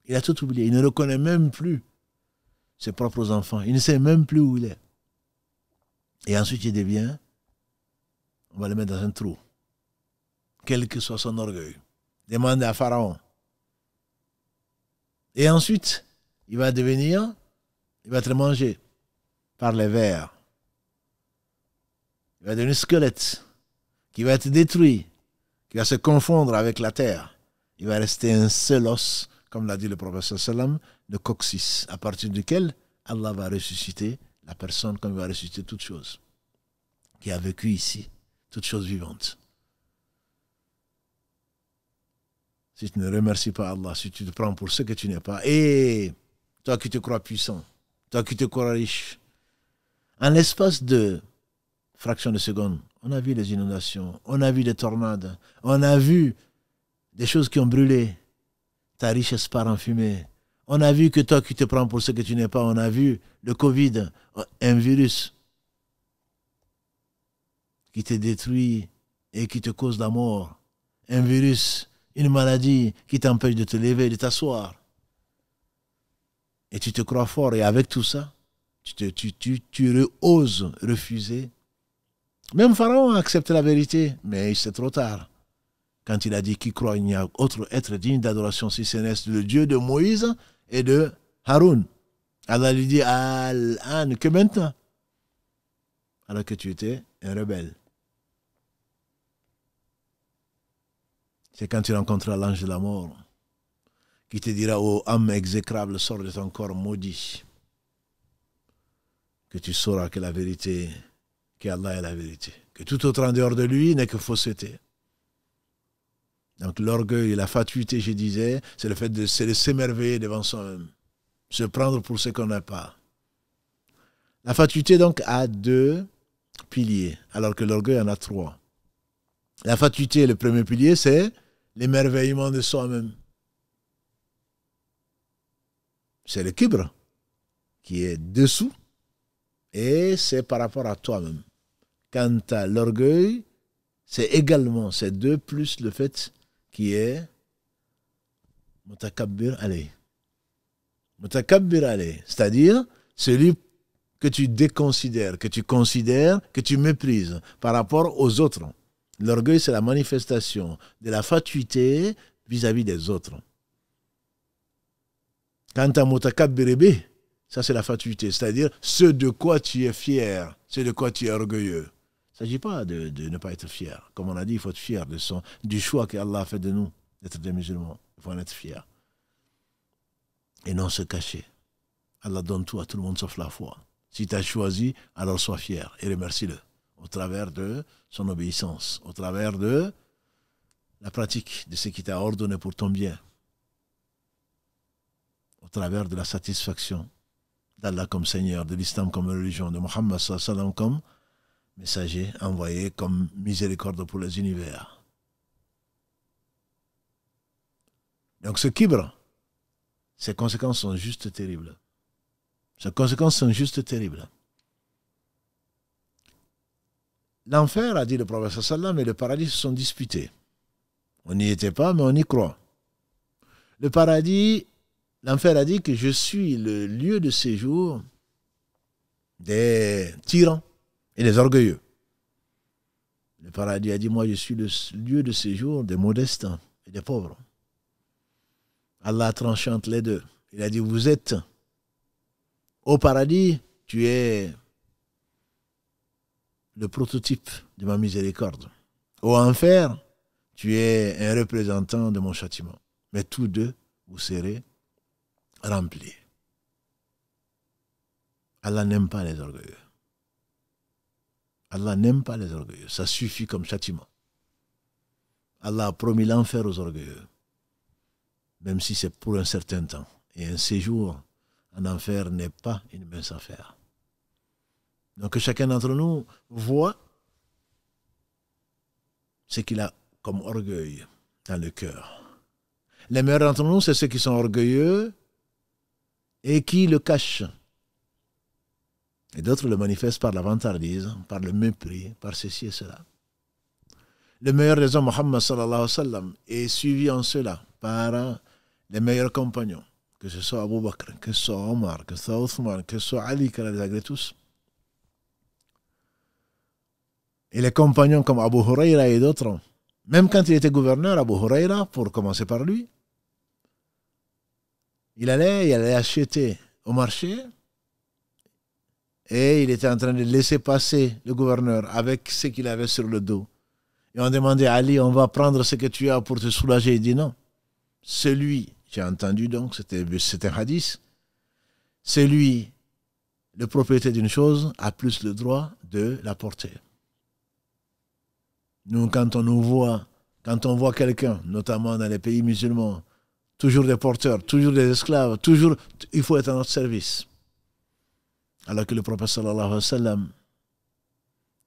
Il a tout oublié, il ne reconnaît même plus ses propres enfants, il ne sait même plus où il est. Et ensuite, il devient, on va le mettre dans un trou, quel que soit son orgueil demande à Pharaon. Et ensuite, il va devenir, il va être mangé par les vers. Il va devenir squelette, qui va être détruit, qui va se confondre avec la terre. Il va rester un seul os, comme l'a dit le professeur Salam, le coccyx, à partir duquel Allah va ressusciter la personne comme il va ressusciter toute chose qui a vécu ici, toute choses vivantes si tu ne remercies pas Allah, si tu te prends pour ce que tu n'es pas, et eh, toi qui te crois puissant, toi qui te crois riche, en l'espace de fraction de seconde, on a vu les inondations, on a vu les tornades, on a vu des choses qui ont brûlé, ta richesse part en fumée. On a vu que toi qui te prends pour ce que tu n'es pas, on a vu le Covid, un virus qui te détruit et qui te cause la mort. Un virus une maladie qui t'empêche de te lever, de t'asseoir. Et tu te crois fort. Et avec tout ça, tu, tu, tu, oses refuser. Même Pharaon a accepté la vérité, mais c'est trop tard. Quand il a dit qu'il croit, qu'il n'y a autre être digne d'adoration si ce n'est le Dieu de Moïse et de Haroun. Allah lui dit, Al-An, que maintenant Alors que tu étais un rebelle. c'est quand tu rencontreras l'ange de la mort, qui te dira, ô oh, âme exécrable, sort de ton corps maudit, que tu sauras que la vérité, qu'Allah est la vérité, que tout autre en dehors de lui n'est que fausseté. Donc l'orgueil et la fatuité, je disais, c'est le fait de, de s'émerveiller devant soi-même, se prendre pour ce qu'on n'a pas. La fatuité donc a deux piliers, alors que l'orgueil en a trois. La fatuité, le premier pilier, c'est l'émerveillement de soi-même. C'est le cube qui est dessous et c'est par rapport à toi-même. Quant à l'orgueil, c'est également ces deux plus le fait qui est mutakabir alay, c'est-à-dire celui que tu déconsidères, que tu considères, que tu méprises par rapport aux autres. L'orgueil, c'est la manifestation de la fatuité vis-à-vis des autres. Quant à Berebe, ça c'est la fatuité, c'est-à-dire ce de quoi tu es fier, ce de quoi tu es orgueilleux. Il ne s'agit pas de, ne pas être fier. Comme on a dit, il faut être fier de son, du choix qu'Allah a fait de nous, d'être des musulmans. Il faut en être fier. Et non se cacher. Allah donne tout à tout le monde sauf la foi. Si tu as choisi, alors sois fier et remercie-le au travers de son obéissance au travers de la pratique de ce qui t'a ordonné pour ton bien, au travers de la satisfaction d'Allah comme Seigneur, de l'islam comme religion, de Mohammed comme messager envoyé comme miséricorde pour les univers. Donc ce kibra, ses conséquences sont juste terribles. Ses conséquences sont juste terribles. L'enfer, a dit le prophète sallam, et le paradis se sont disputés. On n'y était pas, mais on y croit. Le paradis, l'enfer a dit que je suis le lieu de séjour des tyrans et des orgueilleux. Le paradis a dit, moi je suis le lieu de séjour des modestes et des pauvres. Allah tranchante les deux. Il a dit, vous êtes au paradis, tu es le prototype de ma miséricorde. Au enfer, tu es un représentant de mon châtiment. Mais tous deux, vous serez remplis. Allah n'aime pas les orgueilleux. Allah n'aime pas les orgueilleux. Ça suffit comme châtiment. Allah a promis l'enfer aux orgueilleux, même si c'est pour un certain temps. Et un séjour en enfer n'est pas une mince affaire. Donc chacun d'entre nous voit ce qu'il a comme orgueil dans le cœur. Les meilleurs d'entre nous, c'est ceux qui sont orgueilleux et qui le cachent. Et d'autres le manifestent par la vantardise, par le mépris, par ceci et cela. Le meilleur des hommes, Mohammed sallallahu alayhi wa sallam, est suivi en cela par les meilleurs compagnons, que ce soit Abu Bakr, que ce soit Omar, que ce soit Othman, que ce soit Ali, que les agrée tous. Et les compagnons comme Abu Huraira et d'autres, même quand il était gouverneur, Abu Huraira, pour commencer par lui, il allait, il allait acheter au marché et il était en train de laisser passer le gouverneur avec ce qu'il avait sur le dos. Et on demandait à Ali, on va prendre ce que tu as pour te soulager. Il dit non. Celui, j'ai entendu donc, c'était un hadith, celui, le propriétaire d'une chose, a plus le droit de la porter. Nous, quand on nous voit, quand on voit quelqu'un, notamment dans les pays musulmans, toujours des porteurs, toujours des esclaves, toujours, il faut être à notre service. Alors que le prophète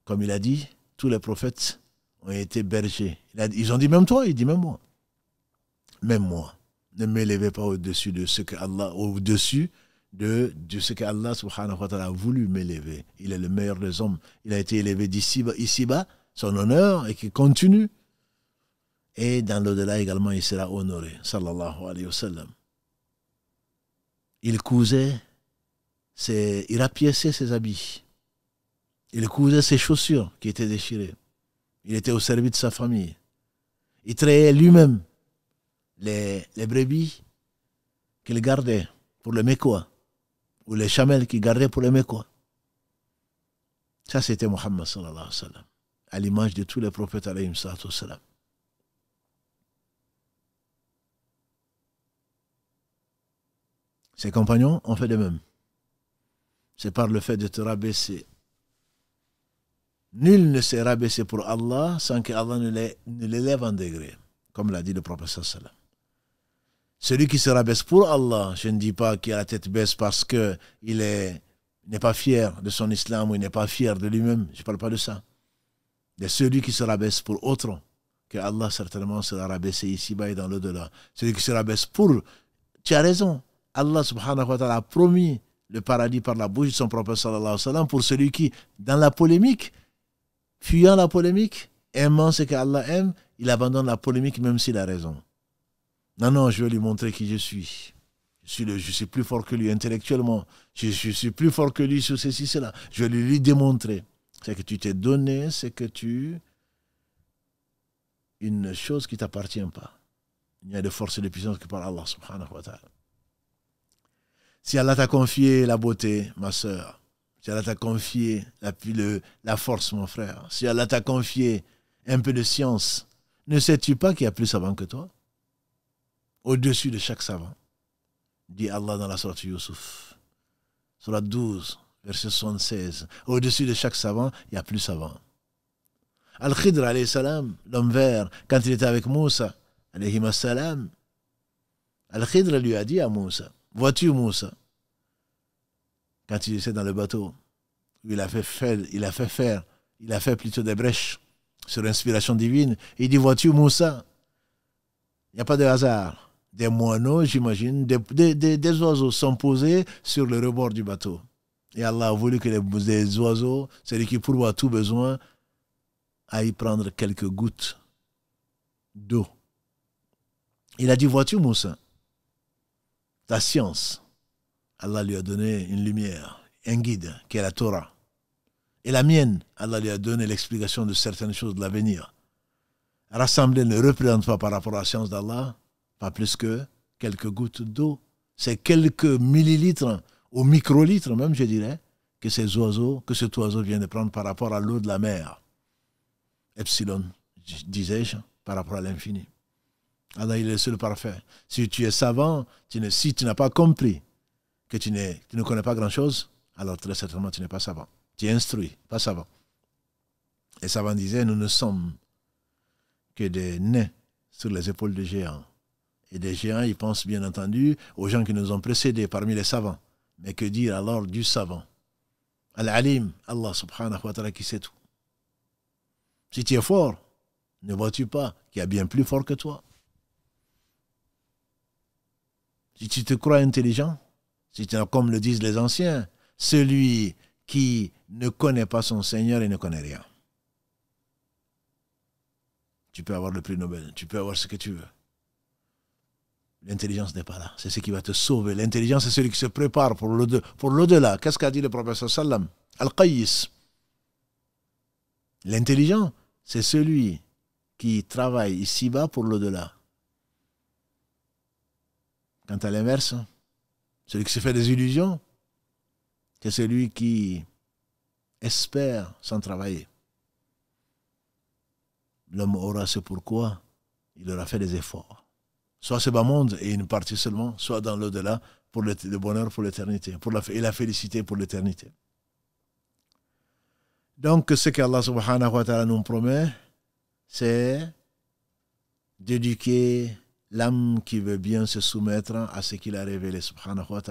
comme il a dit, tous les prophètes ont été bergers. Ils ont dit même toi, il dit même moi. Même moi. Ne m'élevez pas au-dessus de ce que Allah, au-dessus de, de, ce que Allah a voulu m'élever. Il est le meilleur des hommes. Il a été élevé d'ici-bas, ici-bas, son honneur et qui continue. Et dans l'au-delà également, il sera honoré. Sallallahu alayhi wa Il cousait, ses, il rapiaissait ses habits. Il cousait ses chaussures qui étaient déchirées. Il était au service de sa famille. Il traitait lui-même les, brebis qu'il gardait pour le Mekwa. ou les chamelles qu'il gardait pour le Mekwa. Ça, c'était Muhammad sallallahu alayhi wa sallam à l'image de tous les prophètes. Ses compagnons ont fait de même. C'est par le fait de te rabaisser. Nul ne s'est rabaissé pour Allah sans que Allah ne l'élève en degré, comme l'a dit le prophète. Celui qui se rabaisse pour Allah, je ne dis pas qu'il a la tête baisse parce qu'il n'est pas fier de son islam ou il n'est pas fier de lui-même, je ne parle pas de ça de celui qui se rabaisse pour autre, que Allah certainement sera rabaissé ici-bas et dans le delà Celui qui se rabaisse pour, tu as raison, Allah subhanahu wa ta'ala a promis le paradis par la bouche de son prophète sallallahu alayhi wa sallam pour celui qui, dans la polémique, fuyant la polémique, aimant ce qu'Allah aime, il abandonne la polémique même s'il a raison. Non, non, je vais lui montrer qui je suis. Je suis, je suis plus fort que lui intellectuellement. Je, suis plus fort que lui sur ceci, cela. Je vais lui démontrer. C'est que tu t'es donné c'est que tu. une chose qui ne t'appartient pas. Il n'y a de force et de puissance que par Allah subhanahu wa ta'ala. Si Allah t'a confié la beauté, ma soeur, si Allah t'a confié la, le, la force, mon frère, si Allah t'a confié un peu de science, ne sais-tu pas qu'il y a plus savant que toi Au-dessus de chaque savant, dit Allah dans la sourate Yusuf, la 12, verset 76. Au-dessus de chaque savant, il y a plus savant. Al-Khidr, l'homme vert, quand il était avec Moussa, Al-Khidr lui a dit à Moussa, vois-tu Moussa Quand il était dans le bateau, il a fait faire, il a fait, faire, il a fait plutôt des brèches sur l'inspiration divine, il dit, vois-tu Moussa Il n'y a pas de hasard. Des moineaux, j'imagine, des oiseaux sont posés sur le rebord du bateau. Et Allah a voulu que les, oiseaux, celui qui pourvoit tout besoin, aillent prendre quelques gouttes d'eau. Il a dit, vois-tu Moussa, ta science, Allah lui a donné une lumière, un guide, qui est la Torah. Et la mienne, Allah lui a donné l'explication de certaines choses de l'avenir. Rassembler ne représente pas par rapport à la science d'Allah, pas plus que quelques gouttes d'eau. C'est quelques millilitres au microlitre même, je dirais, que ces oiseaux, que cet oiseau vient de prendre par rapport à l'eau de la mer. Epsilon, disais-je, par rapport à l'infini. Alors, il est le seul parfait. Si tu es savant, si tu n'as pas compris que tu, tu ne connais pas grand-chose, alors très certainement tu n'es pas savant. Tu es instruit, pas savant. Et savant disait, nous ne sommes que des nains sur les épaules de géants. Et des géants, ils pensent bien entendu aux gens qui nous ont précédés parmi les savants. Mais que dire alors du savant Al-Alim, Allah subhanahu wa ta'ala qui sait tout. Si tu es fort, ne vois-tu pas qu'il y a bien plus fort que toi Si tu te crois intelligent, si tu, comme le disent les anciens, celui qui ne connaît pas son Seigneur et ne connaît rien. Tu peux avoir le prix Nobel, tu peux avoir ce que tu veux. L'intelligence n'est pas là. C'est ce qui va te sauver. L'intelligence, c'est celui qui se prépare pour l'au-delà. Qu'est-ce qu'a dit le professeur Sallam Al-Qaïs. L'intelligent, c'est celui qui travaille ici-bas pour l'au-delà. Quant à l'inverse, celui qui se fait des illusions, c'est celui qui espère sans travailler. L'homme aura ce pourquoi il aura fait des efforts soit ce bas monde et une partie seulement, soit dans l'au-delà, pour le, bonheur pour l'éternité, pour la, et la félicité pour l'éternité. Donc, ce qu'Allah subhanahu wa ta'ala nous promet, c'est d'éduquer l'âme qui veut bien se soumettre à ce qu'il a révélé subhanahu wa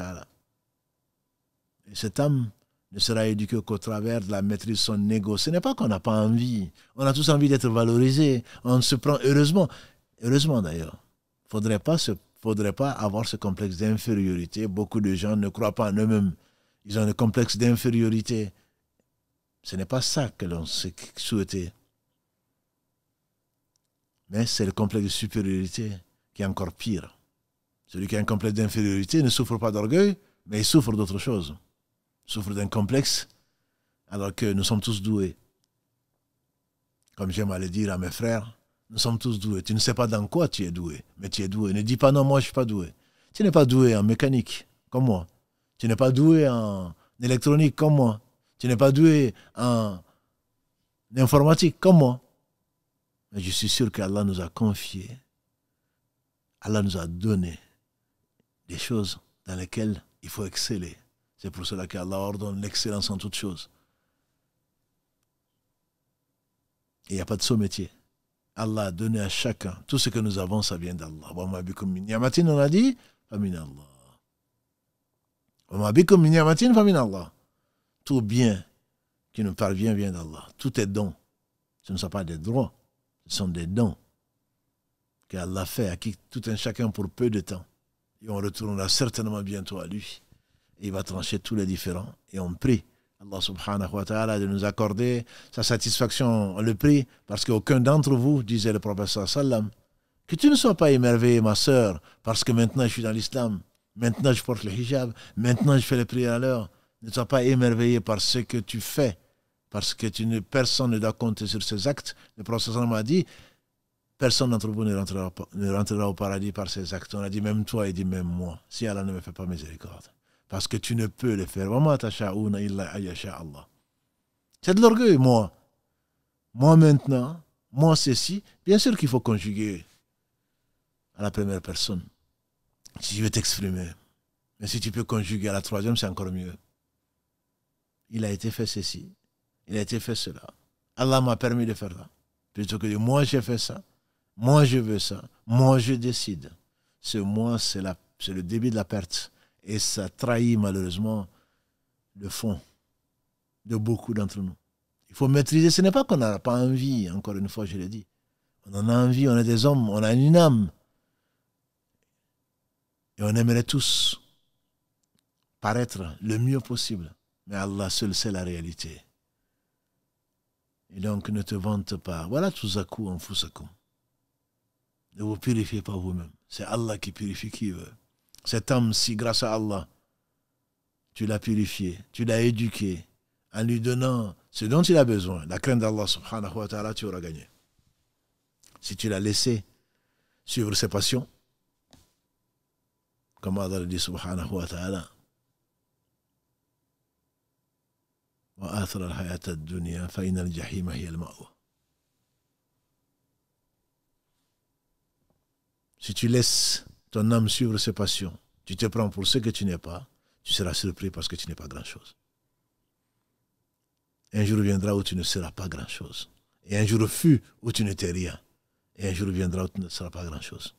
Et cette âme ne sera éduquée qu'au travers de la maîtrise de son ego. Ce n'est pas qu'on n'a pas envie. On a tous envie d'être valorisé. On se prend, heureusement, heureusement d'ailleurs, il pas faudrait pas avoir ce complexe d'infériorité. Beaucoup de gens ne croient pas en eux-mêmes. Ils ont le complexe d'infériorité. Ce n'est pas ça que l'on souhaitait. Mais c'est le complexe de supériorité qui est encore pire. Celui qui a un complexe d'infériorité ne souffre pas d'orgueil, mais il souffre d'autre chose. Il souffre d'un complexe alors que nous sommes tous doués. Comme j'aime à le dire à mes frères, nous sommes tous doués. Tu ne sais pas dans quoi tu es doué, mais tu es doué. Ne dis pas non, moi je ne suis pas doué. Tu n'es pas doué en mécanique, comme moi. Tu n'es pas doué en électronique, comme moi. Tu n'es pas doué en informatique, comme moi. Mais je suis sûr qu'Allah nous a confié, Allah nous a donné des choses dans lesquelles il faut exceller. C'est pour cela qu'Allah ordonne l'excellence en toutes choses. il n'y a pas de sot métier. Allah a donné à chacun. Tout ce que nous avons, ça vient d'Allah. on a dit, Allah. Tout bien qui nous parvient vient d'Allah. Tout est don. Ce ne sont pas des droits, ce sont des dons qu'Allah fait à qui tout un chacun pour peu de temps. Et on retournera certainement bientôt à lui. Et il va trancher tous les différents. Et on prie Allah subhanahu wa ta'ala de nous accorder sa satisfaction, le prix, parce qu'aucun d'entre vous, disait le professeur sallam, que tu ne sois pas émerveillé, ma soeur, parce que maintenant je suis dans l'islam, maintenant je porte le hijab, maintenant je fais les prières à l'heure. Ne sois pas émerveillé par ce que tu fais, parce que tu ne, personne ne doit compter sur ces actes. Le professeur sallam a dit, personne d'entre vous ne rentrera, ne rentrera au paradis par ces actes. On a dit, même toi, et dit, même moi, si Allah ne me fait pas miséricorde. Parce que tu ne peux le faire. C'est de l'orgueil, moi. Moi maintenant, moi ceci. Bien sûr qu'il faut conjuguer à la première personne. Si tu veux t'exprimer. Mais si tu peux conjuguer à la troisième, c'est encore mieux. Il a été fait ceci. Il a été fait cela. Allah m'a permis de faire ça. Plutôt que de moi j'ai fait ça. Moi je veux ça. Moi je décide. Ce moi, c'est le début de la perte. Et ça trahit malheureusement le fond de beaucoup d'entre nous. Il faut maîtriser. Ce n'est pas qu'on n'a pas envie, encore une fois, je l'ai dit. On en a envie, on est des hommes, on a une âme. Et on aimerait tous paraître le mieux possible. Mais Allah seul sait la réalité. Et donc ne te vante pas. Voilà fout en coup. Ne vous purifiez pas vous-même. C'est Allah qui purifie qui veut. Cet homme si grâce à Allah, tu l'as purifié, tu l'as éduqué, en lui donnant ce dont il a besoin, la crainte d'Allah subhanahu wa ta'ala, tu auras gagné. Si tu l'as laissé suivre ses passions, comme Allah dit subhanahu wa ta'ala, si tu laisses ton âme suivre ses passions, tu te prends pour ce que tu n'es pas, tu seras surpris parce que tu n'es pas grand-chose. Un jour viendra où tu ne seras pas grand-chose. Et un jour fut où tu n'étais rien. Et un jour viendra où tu ne seras pas grand-chose.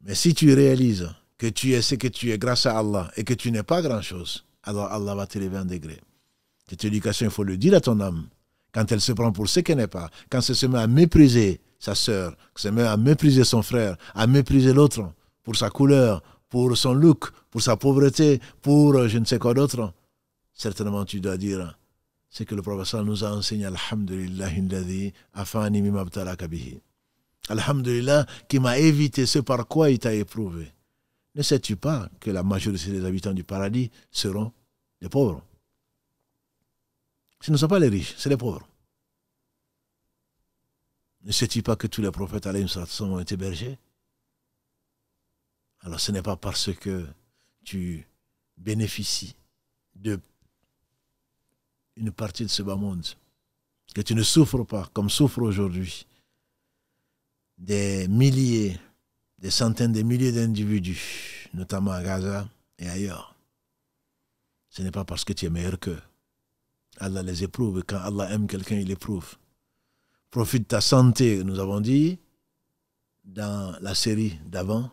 Mais si tu réalises que tu es ce que tu es grâce à Allah et que tu n'es pas grand-chose, alors Allah va te lever un degré. Cette éducation, il faut le dire à ton âme. Quand elle se prend pour ce qu'elle n'est pas, quand elle se met à mépriser sa sœur, qui se met à mépriser son frère, à mépriser l'autre pour sa couleur, pour son look, pour sa pauvreté, pour euh, je ne sais quoi d'autre, certainement tu dois dire c'est que le professeur nous a enseigné Alhamdulillah afani kabihi. Alhamdulillah qui m'a évité ce par quoi il t'a éprouvé. Ne sais-tu pas que la majorité des habitants du paradis seront des pauvres Ce ne sont pas les riches, c'est les pauvres. Ne sais-tu pas que tous les prophètes ont été bergers Alors ce n'est pas parce que tu bénéficies de une partie de ce bas monde, que tu ne souffres pas comme souffrent aujourd'hui des milliers, des centaines, des milliers d'individus, notamment à Gaza et ailleurs. Ce n'est pas parce que tu es meilleur qu'eux. Allah les éprouve quand Allah aime quelqu'un, il éprouve. Profite ta santé, nous avons dit dans la série d'avant,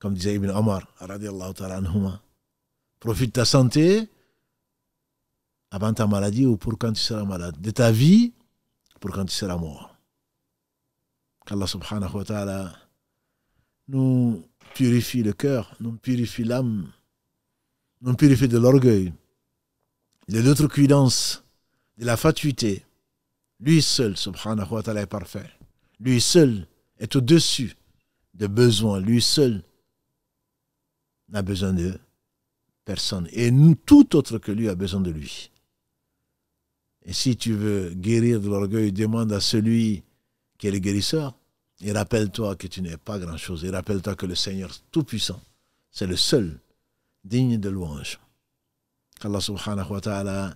comme disait Ibn Omar, profite ta santé avant ta maladie ou pour quand tu seras malade, de ta vie pour quand tu seras mort. Qu'Allah subhanahu wa ta'ala nous purifie le cœur, nous purifie l'âme, nous purifie de l'orgueil, de cuidance, de la fatuité, lui seul, subhanahu wa ta'ala, est parfait. Lui seul est au-dessus des besoins. Lui seul n'a besoin de personne. Et tout autre que lui a besoin de lui. Et si tu veux guérir de l'orgueil, demande à celui qui est le guérisseur. Et rappelle-toi que tu n'es pas grand-chose. Et rappelle-toi que le Seigneur Tout-Puissant, c'est le seul digne de louange. Allah subhanahu wa ta'ala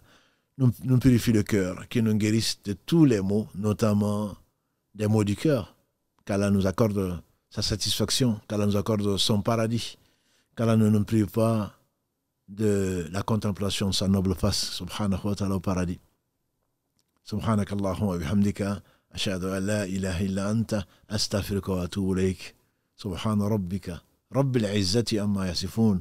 nous, purifie le cœur, qui nous guérisse de tous les maux, notamment des maux du cœur. Qu'Allah nous accorde sa satisfaction, qu'Allah nous accorde son paradis, qu'Allah ne nous prive pas de la contemplation de sa noble face, subhanahu wa ta'ala au paradis. سبحانك wa وبحمدك أشهد أن لا إله إلا أنت أستغفرك وأتوب إليك سبحان ربك رب العزة أما يصفون